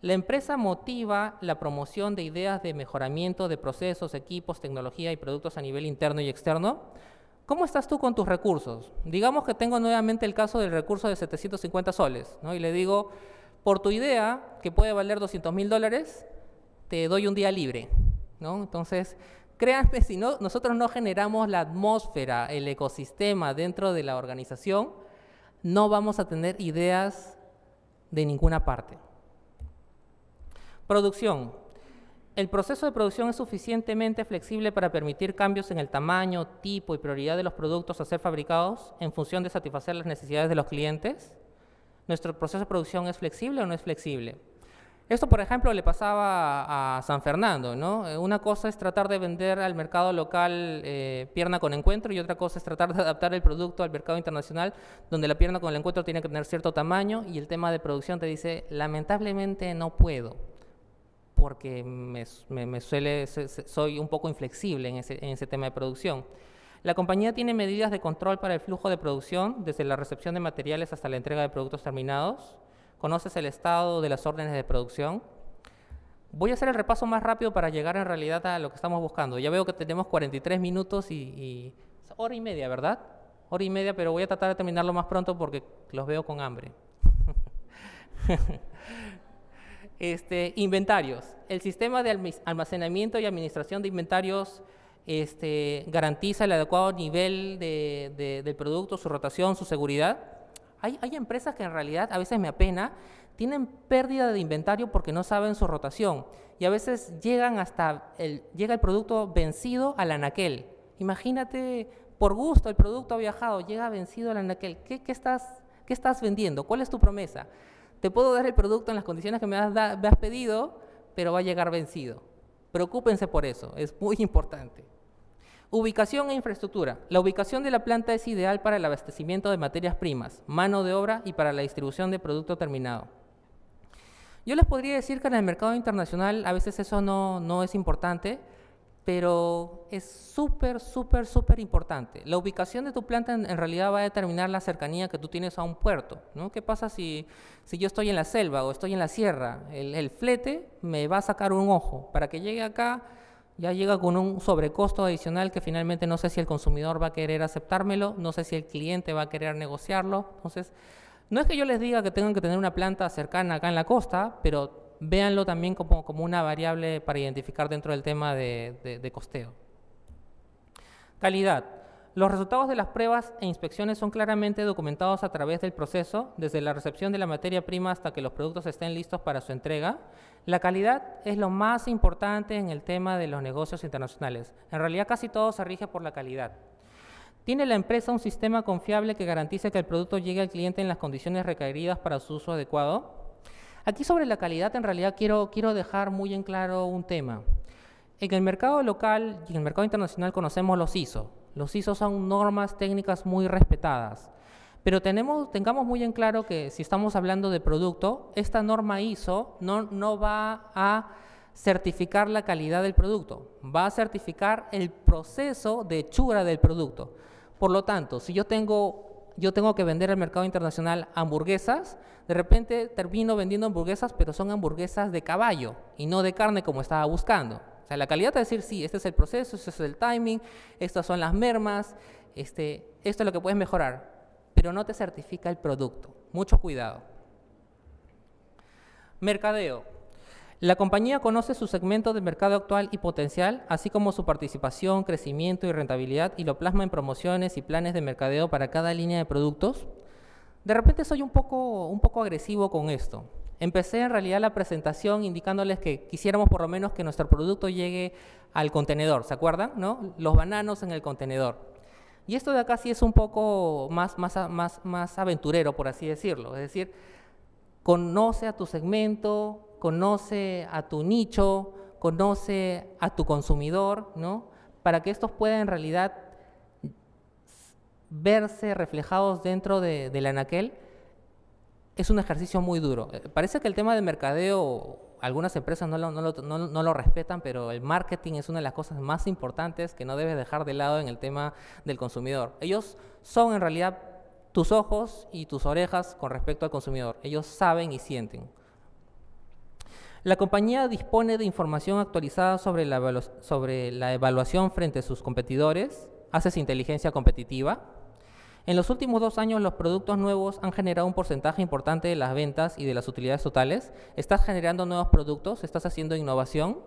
La empresa motiva la promoción de ideas de mejoramiento de procesos, equipos, tecnología y productos a nivel interno y externo. ¿Cómo estás tú con tus recursos? Digamos que tengo nuevamente el caso del recurso de 750 soles, ¿no? Y le digo, por tu idea, que puede valer 200 mil dólares, te doy un día libre. ¿no? Entonces, créanme, si no, nosotros no generamos la atmósfera, el ecosistema dentro de la organización, no vamos a tener ideas de ninguna parte. Producción. El proceso de producción es suficientemente flexible para permitir cambios en el tamaño, tipo y prioridad de los productos a ser fabricados en función de satisfacer las necesidades de los clientes nuestro proceso de producción es flexible o no es flexible. Esto, por ejemplo, le pasaba a San Fernando, ¿no? Eh, una cosa es tratar de vender al mercado local eh, pierna con encuentro y otra cosa es tratar de adaptar el producto al mercado internacional, donde la pierna con el encuentro tiene que tener cierto tamaño y el tema de producción te dice, lamentablemente no puedo, porque me, suele, soy un poco inflexible en ese, en ese tema de producción. La compañía tiene medidas de control para el flujo de producción, desde la recepción de materiales hasta la entrega de productos terminados. Conoces el estado de las órdenes de producción. Voy a hacer el repaso más rápido para llegar en realidad a lo que estamos buscando. Ya veo que tenemos 43 minutos y, y hora y media, ¿verdad? Hora y media, pero voy a tratar de terminarlo más pronto porque los veo con hambre. (laughs) este, inventarios. El sistema de almacenamiento y administración de inventarios este, garantiza el adecuado nivel del producto, su rotación, su seguridad. Hay, hay empresas que en realidad a veces me apena, tienen pérdida de inventario porque no saben su rotación y a veces llegan hasta el, llega el producto vencido al anaquel. Imagínate, por gusto el producto ha viajado, llega vencido al anaquel. ¿Qué, qué estás, estás vendiendo? ¿Cuál es tu promesa? Te puedo dar el producto en las condiciones que me has, me has pedido, pero va a llegar vencido. Preocúpense por eso, es muy (laughs) importante. Ubicación e infraestructura. La ubicación de la planta es ideal para el abastecimiento de materias primas, mano de obra y para la distribución de producto terminado. Yo les podría decir que en el mercado internacional a veces eso no, es importante, pero es súper, súper, súper importante. La ubicación de tu planta en, realidad va a determinar la cercanía que tú tienes a un puerto. ¿no? ¿Qué pasa si, si yo estoy en la selva o estoy en la sierra? El, el, flete me va a sacar un ojo. Para que llegue acá ya llega con un sobrecosto adicional que finalmente no sé si el consumidor va a querer aceptármelo, no sé si el cliente va a querer negociarlo. Entonces, no es que yo les diga que tengan que tener una planta cercana acá en la costa, pero véanlo también como, como una variable para identificar dentro del tema de costeo. Calidad. Los resultados de las pruebas e inspecciones son claramente documentados a través del proceso, desde la recepción de la materia prima hasta que los productos estén listos para su entrega. La calidad es lo más importante en el tema de los negocios internacionales. En realidad casi todo se rige por la calidad. ¿Tiene la empresa un sistema confiable que garantice que el producto llegue al cliente en las condiciones requeridas para su uso adecuado? Aquí sobre la calidad en realidad quiero, quiero dejar muy en claro un tema. En el mercado local y en el mercado internacional conocemos los ISO, los ISO son normas técnicas muy respetadas. Pero tenemos, tengamos muy en claro que si estamos hablando de producto, esta norma ISO no, no va a certificar la calidad del producto, va a certificar el proceso de hechura del producto. Por lo tanto, si yo tengo, yo tengo que vender al mercado internacional hamburguesas, de repente termino vendiendo hamburguesas, pero son hamburguesas de caballo y no de carne como estaba buscando la calidad te decir, sí, este es el proceso, este es el timing, estas son las mermas, este, esto es lo que puedes mejorar, pero no te certifica el producto. Mucho cuidado. Mercadeo. La compañía conoce su segmento de mercado actual y potencial, así como su participación, crecimiento y rentabilidad, y lo plasma en promociones y planes de mercadeo para cada línea de productos. De repente soy un poco, un poco agresivo con esto. Empecé en realidad la presentación indicándoles que quisiéramos por lo menos que nuestro producto llegue al contenedor, ¿se acuerdan? Los bananos en el contenedor. Y esto de acá sí es un poco más, más, más, aventurero, por así decirlo. Es decir, conoce a tu segmento, conoce a tu nicho, conoce a tu consumidor, Para que estos puedan en realidad verse reflejados dentro del de anaquel es un ejercicio muy duro. Eh, parece que el tema de mercadeo, algunas empresas no lo, respetan, pero el marketing es una de las cosas más importantes que no debes dejar de lado en el tema del consumidor. Ellos son en realidad tus ojos y tus orejas con respecto al consumidor. Ellos saben y sienten. La compañía dispone de información actualizada sobre la, sobre la evaluación frente a sus competidores, haces inteligencia competitiva, en los últimos dos años los productos nuevos han generado un porcentaje importante de las ventas y de las utilidades totales. Estás generando nuevos productos, estás haciendo innovación.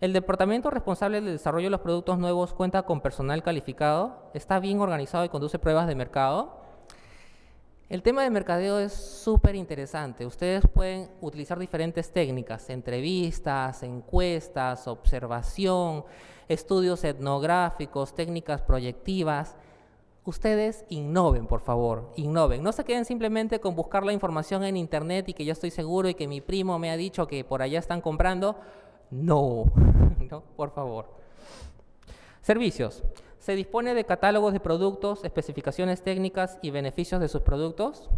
El departamento responsable del desarrollo de los productos nuevos cuenta con personal calificado, está bien organizado y conduce pruebas de mercado. El tema de mercadeo es súper interesante. Ustedes pueden utilizar diferentes técnicas, entrevistas, encuestas, observación, estudios etnográficos, técnicas proyectivas ustedes innoven, por favor, innoven. No se queden simplemente con buscar la información en Internet y que yo estoy seguro y que mi primo me ha dicho que por allá están comprando. No, (laughs) no, por favor. Servicios. Se dispone de catálogos de productos, especificaciones técnicas y beneficios de sus productos.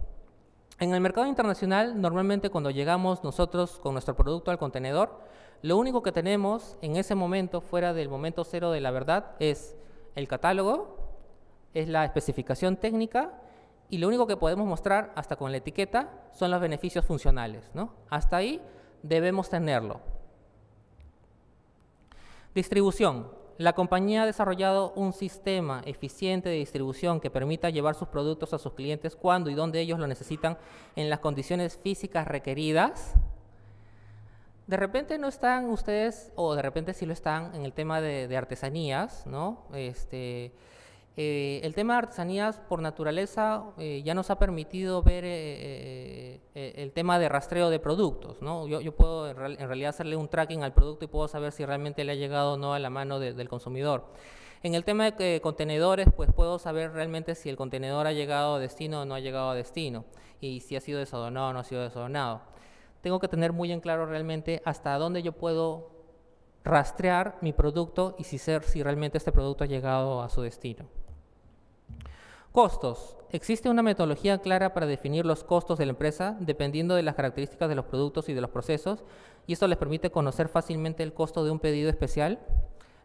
En el mercado internacional, normalmente cuando llegamos nosotros con nuestro producto al contenedor, lo único que tenemos en ese momento, fuera del momento cero de la verdad, es el catálogo, es la especificación técnica y lo único que podemos mostrar hasta con la etiqueta son los beneficios funcionales. ¿no? Hasta ahí debemos tenerlo. Distribución. La compañía ha desarrollado un sistema eficiente de distribución que permita llevar sus productos a sus clientes cuando y donde ellos lo necesitan en las condiciones físicas requeridas. De repente no están ustedes, o de repente sí lo están en el tema de, artesanías, ¿no? Este, eh, el tema de artesanías por naturaleza eh, ya nos ha permitido ver eh, el tema de rastreo de productos. Yo, puedo en, realidad hacerle un tracking al producto y puedo saber si realmente le ha llegado o no a la mano del consumidor. En el tema de contenedores, pues puedo saber realmente si el contenedor ha llegado a destino o no ha llegado a destino y si ha sido desadonado o no ha sido desadonado. Tengo que tener muy en claro realmente hasta dónde yo puedo rastrear mi producto y si, ser, si realmente este producto ha llegado a su destino. Costos. Existe una metodología clara para definir los costos de la empresa dependiendo de las características de los productos y de los procesos, y eso les permite conocer fácilmente el costo de un pedido especial.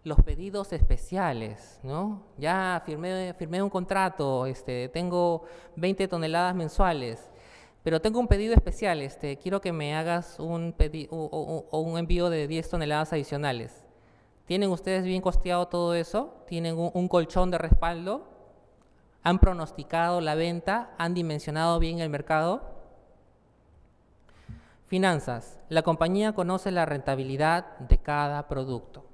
Los pedidos especiales, ¿no? Ya firmé, un contrato, este, tengo 20 toneladas mensuales, pero tengo un pedido especial, este, quiero que me hagas un, o, un envío de 10 toneladas adicionales. ¿Tienen ustedes bien costeado todo eso? ¿Tienen un colchón de respaldo? han pronosticado la venta, han dimensionado bien el mercado. Finanzas. La compañía conoce la rentabilidad de cada producto.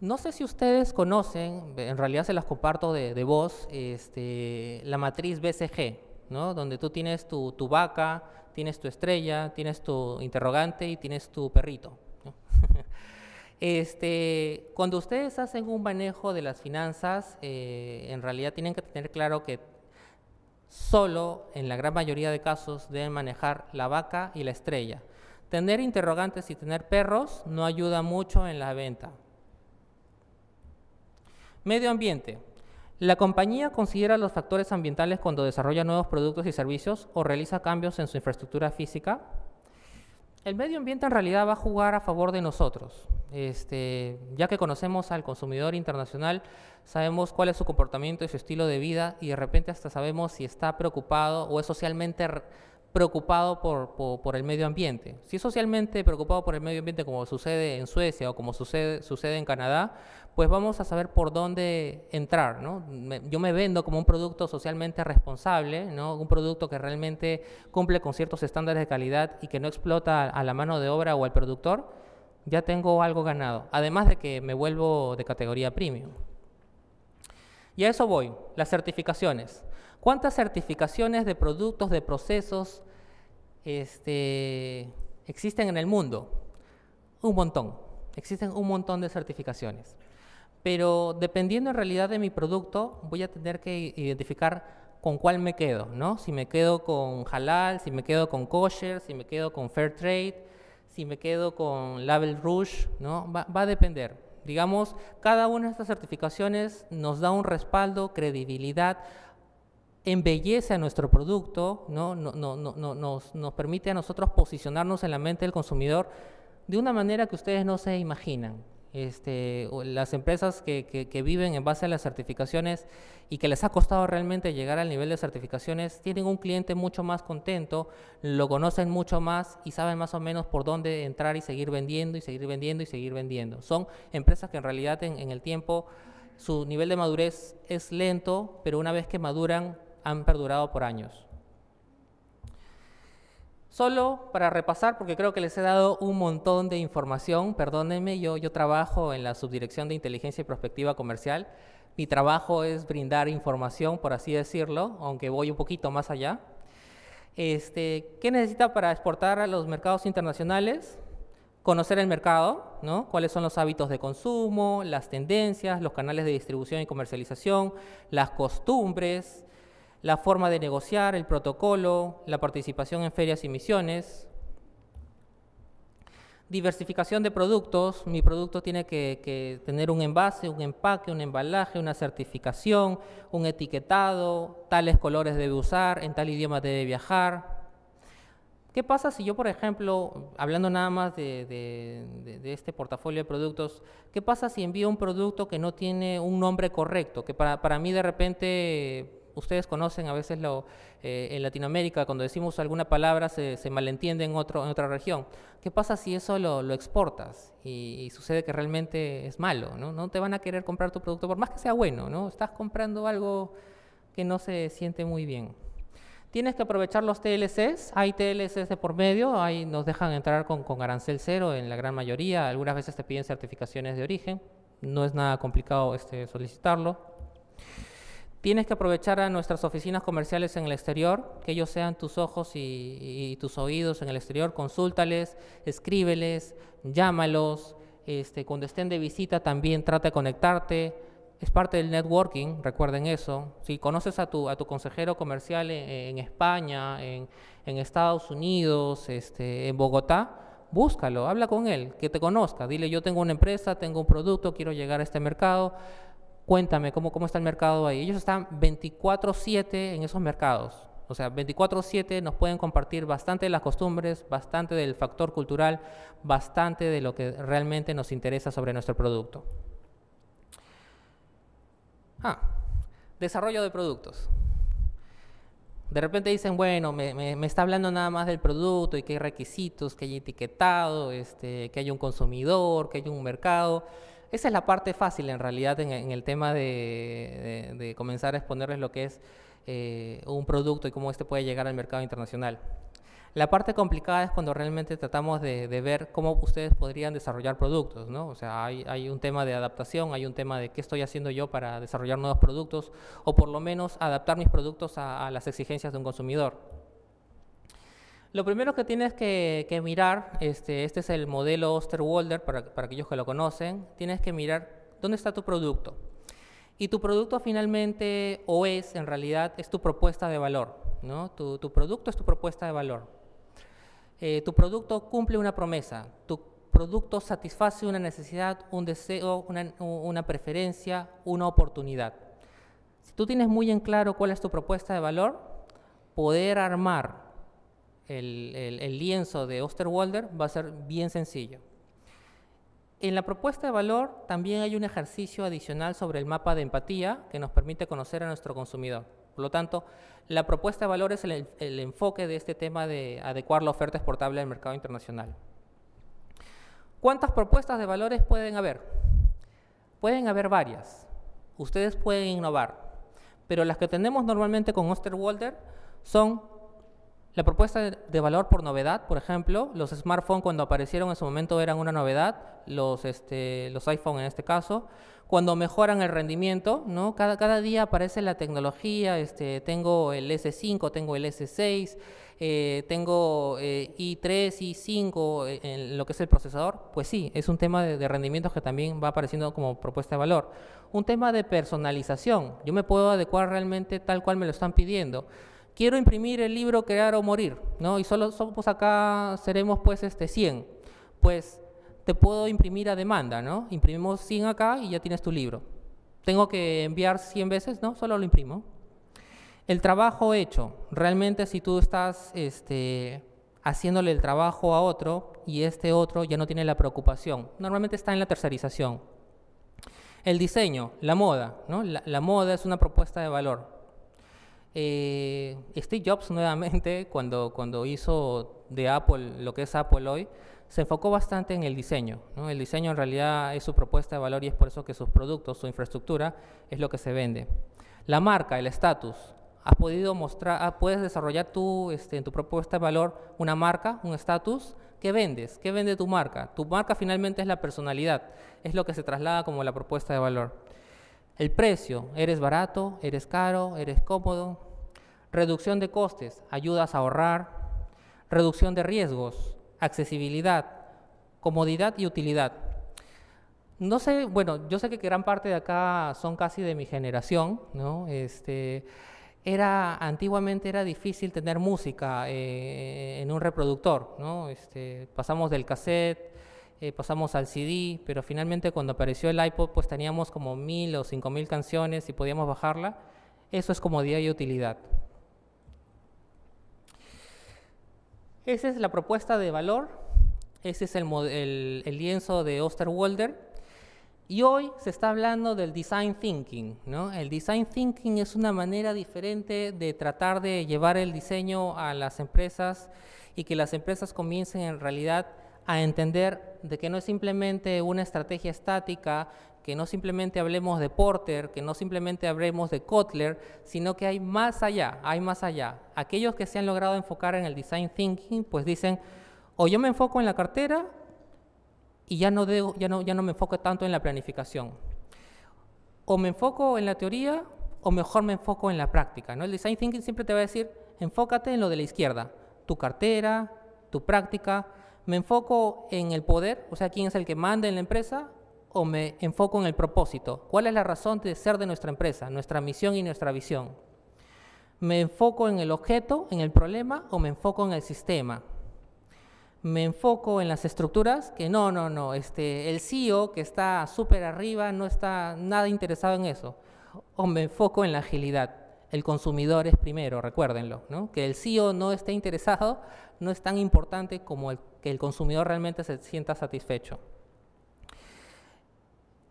No sé si ustedes conocen, en realidad se las comparto de, de voz, este, la matriz BCG, ¿no? donde tú tienes tu, tu, vaca, tienes tu estrella, tienes tu interrogante y tienes tu perrito. ¿no? (laughs) Este, cuando ustedes hacen un manejo de las finanzas, eh, en realidad tienen que tener claro que solo, en la gran mayoría de casos, deben manejar la vaca y la estrella. Tener interrogantes y tener perros no ayuda mucho en la venta. Medio ambiente. La compañía considera los factores ambientales cuando desarrolla nuevos productos y servicios o realiza cambios en su infraestructura física, el medio ambiente en realidad va a jugar a favor de nosotros. Este, ya que conocemos al consumidor internacional, sabemos cuál es su comportamiento y su estilo de vida y de repente hasta sabemos si está preocupado o es socialmente preocupado por, por, el medio ambiente. Si es socialmente preocupado por el medio ambiente como sucede en Suecia o como sucede, sucede en Canadá, pues vamos a saber por dónde entrar. yo me vendo como un producto socialmente responsable, ¿no? un producto que realmente cumple con ciertos estándares de calidad y que no explota a la mano de obra o al productor, ya tengo algo ganado, además de que me vuelvo de categoría premium. Y a eso voy, las certificaciones. ¿Cuántas certificaciones de productos, de procesos este, existen en el mundo? Un montón. Existen un montón de certificaciones pero dependiendo en realidad de mi producto, voy a tener que identificar con cuál me quedo, ¿no? Si me quedo con halal, si me quedo con kosher, si me quedo con fair trade, si me quedo con label rouge, ¿no? Va, a depender. Digamos, cada una de estas certificaciones nos da un respaldo, credibilidad, embellece a nuestro producto, ¿no? nos, permite a nosotros posicionarnos en la mente del consumidor de una manera que ustedes no se imaginan este, las empresas que, viven en base a las certificaciones y que les ha costado realmente llegar al nivel de certificaciones, tienen un cliente mucho más contento, lo conocen mucho más y saben más o menos por dónde entrar y seguir vendiendo y seguir vendiendo y seguir vendiendo. Son empresas que en realidad en el tiempo su nivel de madurez es lento, pero una vez que maduran han perdurado por años. Solo para repasar, porque creo que les he dado un montón de información, perdónenme, yo, yo trabajo en la Subdirección de Inteligencia y Prospectiva Comercial. Mi trabajo es brindar información, por así decirlo, aunque voy un poquito más allá. Este, ¿Qué necesita para exportar a los mercados internacionales? Conocer el mercado, ¿no? cuáles son los hábitos de consumo, las tendencias, los canales de distribución y comercialización, las costumbres, la forma de negociar, el protocolo, la participación en ferias y misiones. Diversificación de productos. Mi producto tiene que, tener un envase, un empaque, un embalaje, una certificación, un etiquetado, tales colores debe usar, en tal idioma debe viajar, ¿Qué pasa si yo, por ejemplo, hablando nada más de, este portafolio de productos, qué pasa si envío un producto que no tiene un nombre correcto? Que para, para mí de repente ustedes conocen a veces lo, eh, en Latinoamérica, cuando decimos alguna palabra se, malentiende en, otro, en otra región. ¿Qué pasa si eso lo, exportas y, sucede que realmente es malo? ¿no? te van a querer comprar tu producto, por más que sea bueno, ¿no? Estás comprando algo que no se siente muy bien. Tienes que aprovechar los TLCs, hay TLCs de por medio, ahí nos dejan entrar con, arancel cero en la gran mayoría, algunas veces te piden certificaciones de origen, no es nada complicado este, solicitarlo. Tienes que aprovechar a nuestras oficinas comerciales en el exterior, que ellos sean tus ojos y, tus oídos en el exterior. Consúltales, escríbeles, llámalos. Este, cuando estén de visita también trata de conectarte. Es parte del networking, recuerden eso. Si conoces a tu, a tu consejero comercial en, España, en, en, Estados Unidos, este, en Bogotá, búscalo, habla con él, que te conozca. Dile, yo tengo una empresa, tengo un producto, quiero llegar a este mercado cuéntame cómo, cómo está el mercado ahí. Ellos están 24/7 en esos mercados. O sea, 24/7 nos pueden compartir bastante de las costumbres, bastante del factor cultural, bastante de lo que realmente nos interesa sobre nuestro producto. Ah, desarrollo de productos. De repente dicen, bueno, me, me, está hablando nada más del producto y que hay requisitos, que hay etiquetado, este, que hay un consumidor, que hay un mercado. Esa es la parte fácil en realidad en, el tema de, comenzar a exponerles lo que es eh, un producto y cómo este puede llegar al mercado internacional. La parte complicada es cuando realmente tratamos de, ver cómo ustedes podrían desarrollar productos, ¿no? O sea, hay, un tema de adaptación, hay un tema de qué estoy haciendo yo para desarrollar nuevos productos o por lo menos adaptar mis productos a las exigencias de un consumidor. Lo primero que tienes que, mirar, este, este, es el modelo Osterwalder, para, para aquellos que lo conocen, tienes que mirar dónde está tu producto. Y tu producto finalmente, o es en realidad, es tu propuesta de valor. ¿no? Tu, producto es tu propuesta de valor. Eh, tu producto cumple una promesa. Tu producto satisface una necesidad, un deseo, una, una preferencia, una oportunidad. Si tú tienes muy en claro cuál es tu propuesta de valor, poder armar el, lienzo de Osterwalder va a ser bien sencillo. En la propuesta de valor también hay un ejercicio adicional sobre el mapa de empatía que nos permite conocer a nuestro consumidor. Por lo tanto, la propuesta de valor es el, el enfoque de este tema de adecuar la oferta exportable al mercado internacional. ¿Cuántas propuestas de valores pueden haber? Pueden haber varias. Ustedes pueden innovar. Pero las que tenemos normalmente con Osterwalder son la propuesta de valor por novedad, por ejemplo, los smartphones cuando aparecieron en su momento eran una novedad, los, este, los iPhone en este caso, cuando mejoran el rendimiento, ¿no? Cada, día aparece la tecnología, este, tengo el S5, tengo el S6, eh, tengo i3, eh, i5 eh, en lo que es el procesador, pues sí, es un tema de, rendimiento que también va apareciendo como propuesta de valor. Un tema de personalización, yo me puedo adecuar realmente tal cual me lo están pidiendo quiero imprimir el libro Crear o Morir, ¿no? Y solo somos pues, acá, seremos pues este 100. Pues te puedo imprimir a demanda, ¿no? Imprimimos 100 acá y ya tienes tu libro. Tengo que enviar 100 veces, ¿no? Solo lo imprimo. El trabajo hecho. Realmente si tú estás este, haciéndole el trabajo a otro y este otro ya no tiene la preocupación. Normalmente está en la tercerización. El diseño, la moda, ¿no? la moda es una propuesta de valor. Eh, Steve Jobs nuevamente, (laughs) cuando, cuando hizo de Apple lo que es Apple hoy, se enfocó bastante en el diseño. El diseño en realidad es su propuesta de valor y es por eso que sus productos, su infraestructura, es lo que se vende. La marca, el estatus. Has podido mostrar, ah, puedes desarrollar tú, este, en tu propuesta de valor una marca, un estatus, ¿Qué vendes? ¿Qué vende tu marca? Tu marca finalmente es la personalidad, es lo que se traslada como la propuesta de valor. El precio, eres barato, eres caro, eres cómodo. Reducción de costes, ayudas a ahorrar. Reducción de riesgos, accesibilidad, comodidad y utilidad. No sé, bueno, yo sé que gran parte de acá son casi de mi generación, ¿no? Este, era, antiguamente era difícil tener música eh, en un reproductor, ¿no? Este, pasamos del cassette eh, pasamos al CD, pero finalmente cuando apareció el iPod pues teníamos como mil o cinco mil canciones y podíamos bajarla. Eso es comodidad y utilidad. Esa es la propuesta de valor, ese es el, el, lienzo de Osterwalder. Y hoy se está hablando del design thinking. El design thinking es una manera diferente de tratar de llevar el diseño a las empresas y que las empresas comiencen en realidad a entender de que no es simplemente una estrategia estática, que no simplemente hablemos de Porter, que no simplemente hablemos de Kotler, sino que hay más allá, hay más allá. Aquellos que se han logrado enfocar en el design thinking, pues dicen, o yo me enfoco en la cartera y ya no, ya no, ya no me enfoco tanto en la planificación. O me enfoco en la teoría o mejor me enfoco en la práctica. ¿no? El design thinking siempre te va a decir, enfócate en lo de la izquierda, tu cartera, tu práctica, ¿Me enfoco en el poder, o sea, quién es el que manda en la empresa, o me enfoco en el propósito? ¿Cuál es la razón de ser de nuestra empresa, nuestra misión y nuestra visión? ¿Me enfoco en el objeto, en el problema, o me enfoco en el sistema? ¿Me enfoco en las estructuras? Que no, no, no. Este, el CEO que está súper arriba no está nada interesado en eso. ¿O me enfoco en la agilidad? El consumidor es primero, recuérdenlo. ¿no? Que el CEO no esté interesado no es tan importante como el, que el consumidor realmente se sienta satisfecho.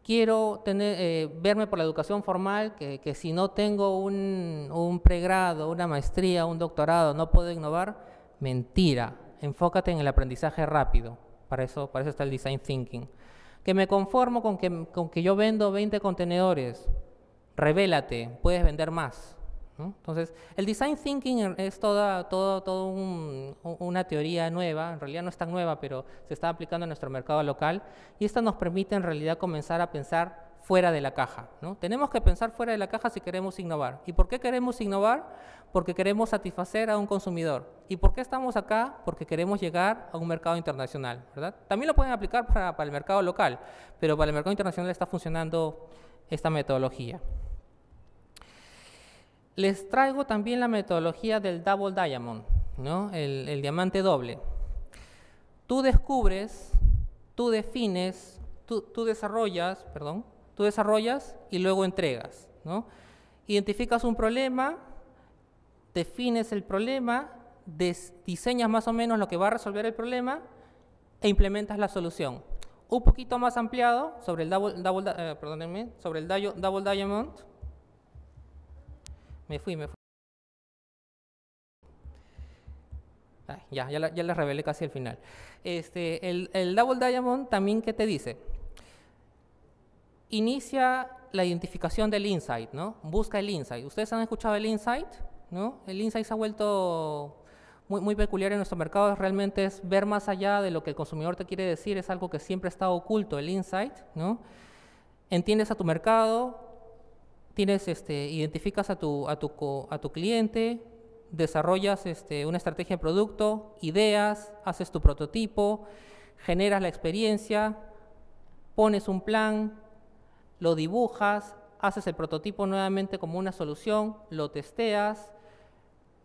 Quiero tener, eh, verme por la educación formal, que, si no tengo un, pregrado, una maestría, un doctorado, no puedo innovar. Mentira. Enfócate en el aprendizaje rápido. Para eso, para eso está el design thinking. Que me conformo con que, con que yo vendo 20 contenedores. Revélate, puedes vender más. Entonces, el design thinking es toda, una teoría nueva, en realidad no es tan nueva, pero se está aplicando en nuestro mercado local y esta nos permite en realidad comenzar a pensar fuera de la caja. Tenemos que pensar fuera de la caja si queremos innovar. ¿Y por qué queremos innovar? Porque queremos satisfacer a un consumidor. ¿Y por qué estamos acá? Porque queremos llegar a un mercado internacional. También lo pueden aplicar para, para el mercado local, pero para el mercado internacional está funcionando esta metodología. Les traigo también la metodología del Double Diamond, ¿no? el, diamante doble. Tú descubres, tú defines, tú, desarrollas, perdón, tú desarrollas y luego entregas. Identificas un problema, defines el problema, diseñas más o menos lo que va a resolver el problema e implementas la solución. Un poquito más ampliado sobre el eh, sobre el Double Diamond, me fui, me fui. ya, ya, la, ya revelé casi el final. Este, el, el Double Diamond también, ¿qué te dice? Inicia la identificación del insight, ¿no? Busca el insight. ¿Ustedes han escuchado el insight? ¿No? El insight se ha vuelto muy, muy, peculiar en nuestro mercado. Realmente es ver más allá de lo que el consumidor te quiere decir. Es algo que siempre está oculto, el insight, ¿no? Entiendes a tu mercado, tienes, este, identificas a tu, a tu, a tu cliente, desarrollas este, una estrategia de producto, ideas, haces tu prototipo, generas la experiencia, pones un plan, lo dibujas, haces el prototipo nuevamente como una solución, lo testeas,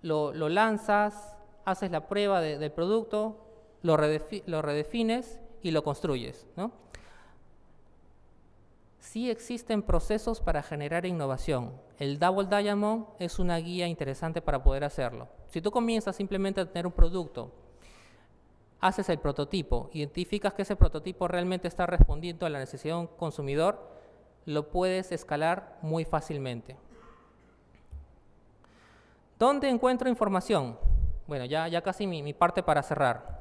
lo, lanzas, haces la prueba del producto, lo, lo redefines y lo construyes. ¿no? Sí existen procesos para generar innovación. El Double Diamond es una guía interesante para poder hacerlo. Si tú comienzas simplemente a tener un producto, haces el prototipo, identificas que ese prototipo realmente está respondiendo a la necesidad de un consumidor, lo puedes escalar muy fácilmente. ¿Dónde encuentro información? Bueno, ya, ya casi mi parte para cerrar.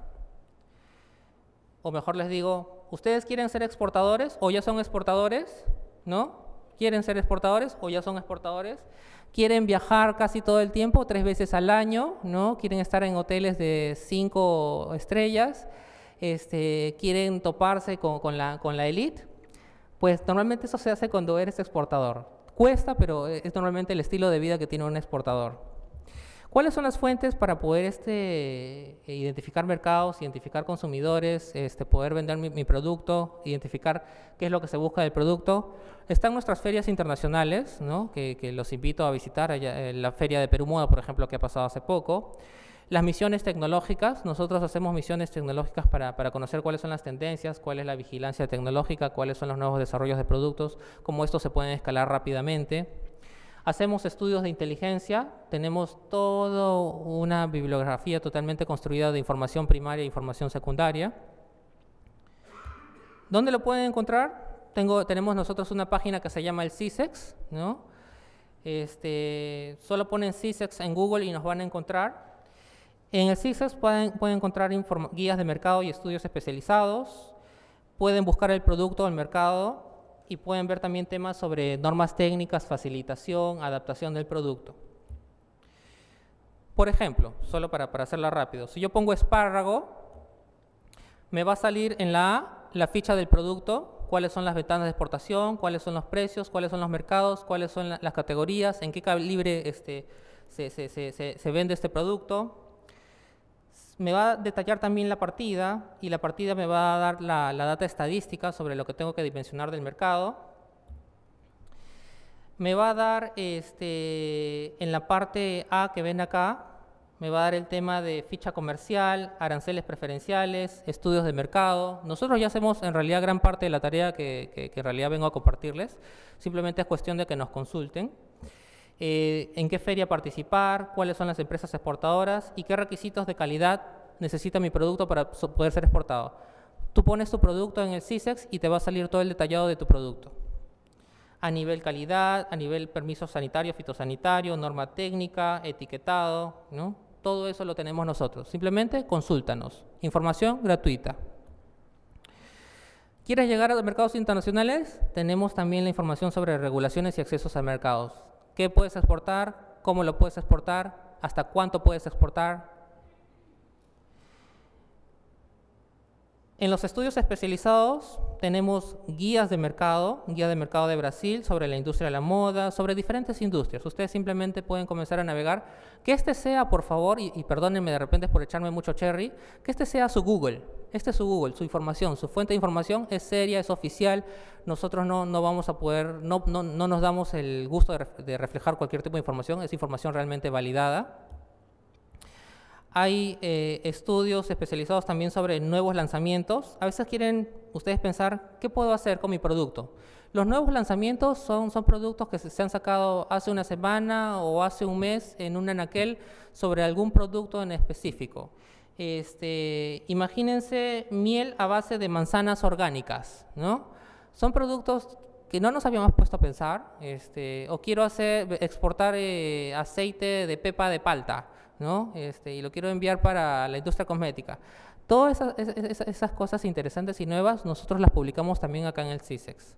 O mejor les digo, ¿Ustedes quieren ser exportadores o ya son exportadores? ¿No? ¿Quieren ser exportadores o ya son exportadores? ¿Quieren viajar casi todo el tiempo, tres veces al año? ¿No? ¿Quieren estar en hoteles de cinco estrellas? Este, ¿Quieren toparse con, la, con la elite? Pues normalmente eso se hace cuando eres exportador. Cuesta, pero es normalmente el estilo de vida que tiene un exportador. ¿Cuáles son las fuentes para poder este, eh, identificar mercados, identificar consumidores, este, poder vender mi, producto, identificar qué es lo que se busca del producto? Están nuestras ferias internacionales, ¿no? que, los invito a visitar, eh, la feria de Perú Moda, por ejemplo, que ha pasado hace poco. Las misiones tecnológicas, nosotros hacemos misiones tecnológicas para, para, conocer cuáles son las tendencias, cuál es la vigilancia tecnológica, cuáles son los nuevos desarrollos de productos, cómo estos se pueden escalar rápidamente. Hacemos estudios de inteligencia, tenemos toda una bibliografía totalmente construida de información primaria e información secundaria. ¿Dónde lo pueden encontrar? tenemos nosotros una página que se llama el CISEX, este, solo ponen CISEX en Google y nos van a encontrar. En el CISEX pueden, pueden encontrar guías de mercado y estudios especializados, pueden buscar el producto el mercado, y pueden ver también temas sobre normas técnicas, facilitación, adaptación del producto. Por ejemplo, solo para, para hacerlo rápido, si yo pongo espárrago, me va a salir en la A la ficha del producto, cuáles son las ventanas de exportación, cuáles son los precios, cuáles son los mercados, cuáles son las categorías, en qué calibre este, se vende este producto, me va a detallar también la partida y la partida me va a dar la, data estadística sobre lo que tengo que dimensionar del mercado. Me va a dar este, en la parte A que ven acá, me va a dar el tema de ficha comercial, aranceles preferenciales, estudios de mercado. Nosotros ya hacemos en realidad gran parte de la tarea que, que en realidad vengo a compartirles. Simplemente es cuestión de que nos consulten. Eh, en qué feria participar, cuáles son las empresas exportadoras y qué requisitos de calidad necesita mi producto para poder ser exportado. Tú pones tu producto en el CISEX y te va a salir todo el detallado de tu producto. A nivel calidad, a nivel permiso sanitario, fitosanitario, norma técnica, etiquetado, ¿no? Todo eso lo tenemos nosotros. Simplemente consúltanos. Información gratuita. ¿Quieres llegar a los mercados internacionales? Tenemos también la información sobre regulaciones y accesos a mercados qué puedes exportar, cómo lo puedes exportar, hasta cuánto puedes exportar, En los estudios especializados tenemos guías de mercado, guía de mercado de Brasil sobre la industria de la moda, sobre diferentes industrias. Ustedes simplemente pueden comenzar a navegar. Que este sea, por favor, y, perdónenme de repente por echarme mucho cherry, que este sea su Google. Este es su Google, su información, su fuente de información es seria, es oficial. Nosotros no, no vamos a poder, no, no, nos damos el gusto de reflejar cualquier tipo de información, es información realmente validada. Hay eh, estudios especializados también sobre nuevos lanzamientos. A veces quieren ustedes pensar, ¿qué puedo hacer con mi producto? Los nuevos lanzamientos son, son productos que se, han sacado hace una semana o hace un mes en un anaquel sobre algún producto en específico. Este, imagínense miel a base de manzanas orgánicas, ¿no? Son productos que no nos habíamos puesto a pensar, este, o quiero hacer, exportar eh, aceite de pepa de palta. ¿no? Este, y lo quiero enviar para la industria cosmética. Todas esas, cosas interesantes y nuevas nosotros las publicamos también acá en el CISEX.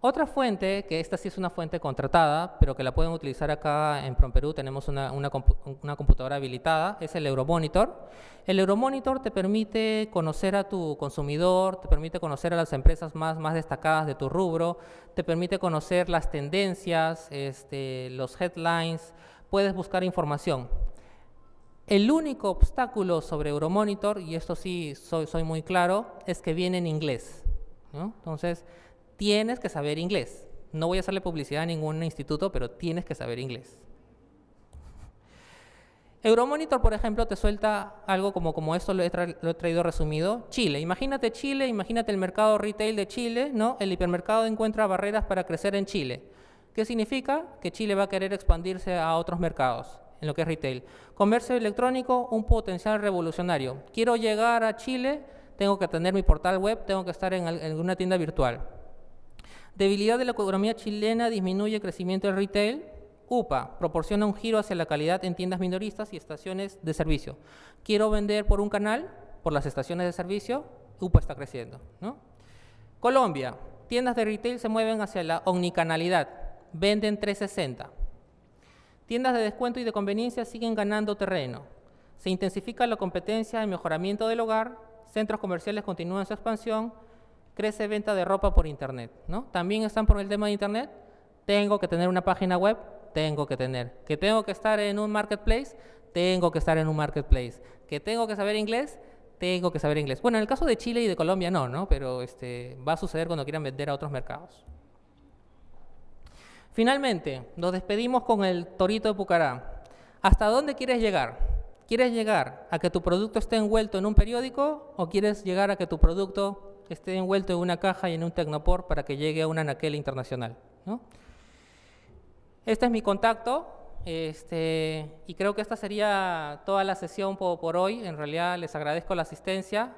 Otra fuente, que esta sí es una fuente contratada, pero que la pueden utilizar acá en Perú, tenemos una, computadora habilitada, es el Euromonitor. El Euromonitor te permite conocer a tu consumidor, te permite conocer a las empresas más, más destacadas de tu rubro, te permite conocer las tendencias, este, los headlines, puedes buscar información. El único obstáculo sobre Euromonitor, y esto sí soy, muy claro, es que viene en inglés. Entonces, tienes que saber inglés. No voy a hacerle publicidad a ningún instituto, pero tienes que saber inglés. Euromonitor, por ejemplo, te suelta algo como, como esto lo he, lo he, traído resumido. Chile, imagínate Chile, imagínate el mercado retail de Chile, ¿no? El hipermercado encuentra barreras para crecer en Chile. ¿Qué significa? Que Chile va a querer expandirse a otros mercados en lo que es retail. Comercio electrónico, un potencial revolucionario. Quiero llegar a Chile, tengo que tener mi portal web, tengo que estar en, alguna una tienda virtual. Debilidad de la economía chilena disminuye el crecimiento del retail. UPA proporciona un giro hacia la calidad en tiendas minoristas y estaciones de servicio. Quiero vender por un canal, por las estaciones de servicio, UPA está creciendo. Colombia, tiendas de retail se mueven hacia la omnicanalidad venden 360. Tiendas de descuento y de conveniencia siguen ganando terreno. Se intensifica la competencia en mejoramiento del hogar, centros comerciales continúan su expansión, crece venta de ropa por Internet. También están por el tema de Internet. Tengo que tener una página web, tengo que tener. Que tengo que estar en un marketplace, tengo que estar en un marketplace. Que tengo que saber inglés, tengo que saber inglés. Bueno, en el caso de Chile y de Colombia no, ¿no? Pero este, va a suceder cuando quieran vender a otros mercados. Finalmente, nos despedimos con el torito de Pucará. ¿Hasta dónde quieres llegar? ¿Quieres llegar a que tu producto esté envuelto en un periódico o quieres llegar a que tu producto esté envuelto en una caja y en un tecnopor para que llegue a una naquel internacional? ¿no? Este es mi contacto este, y creo que esta sería toda la sesión por hoy. En realidad les agradezco la asistencia.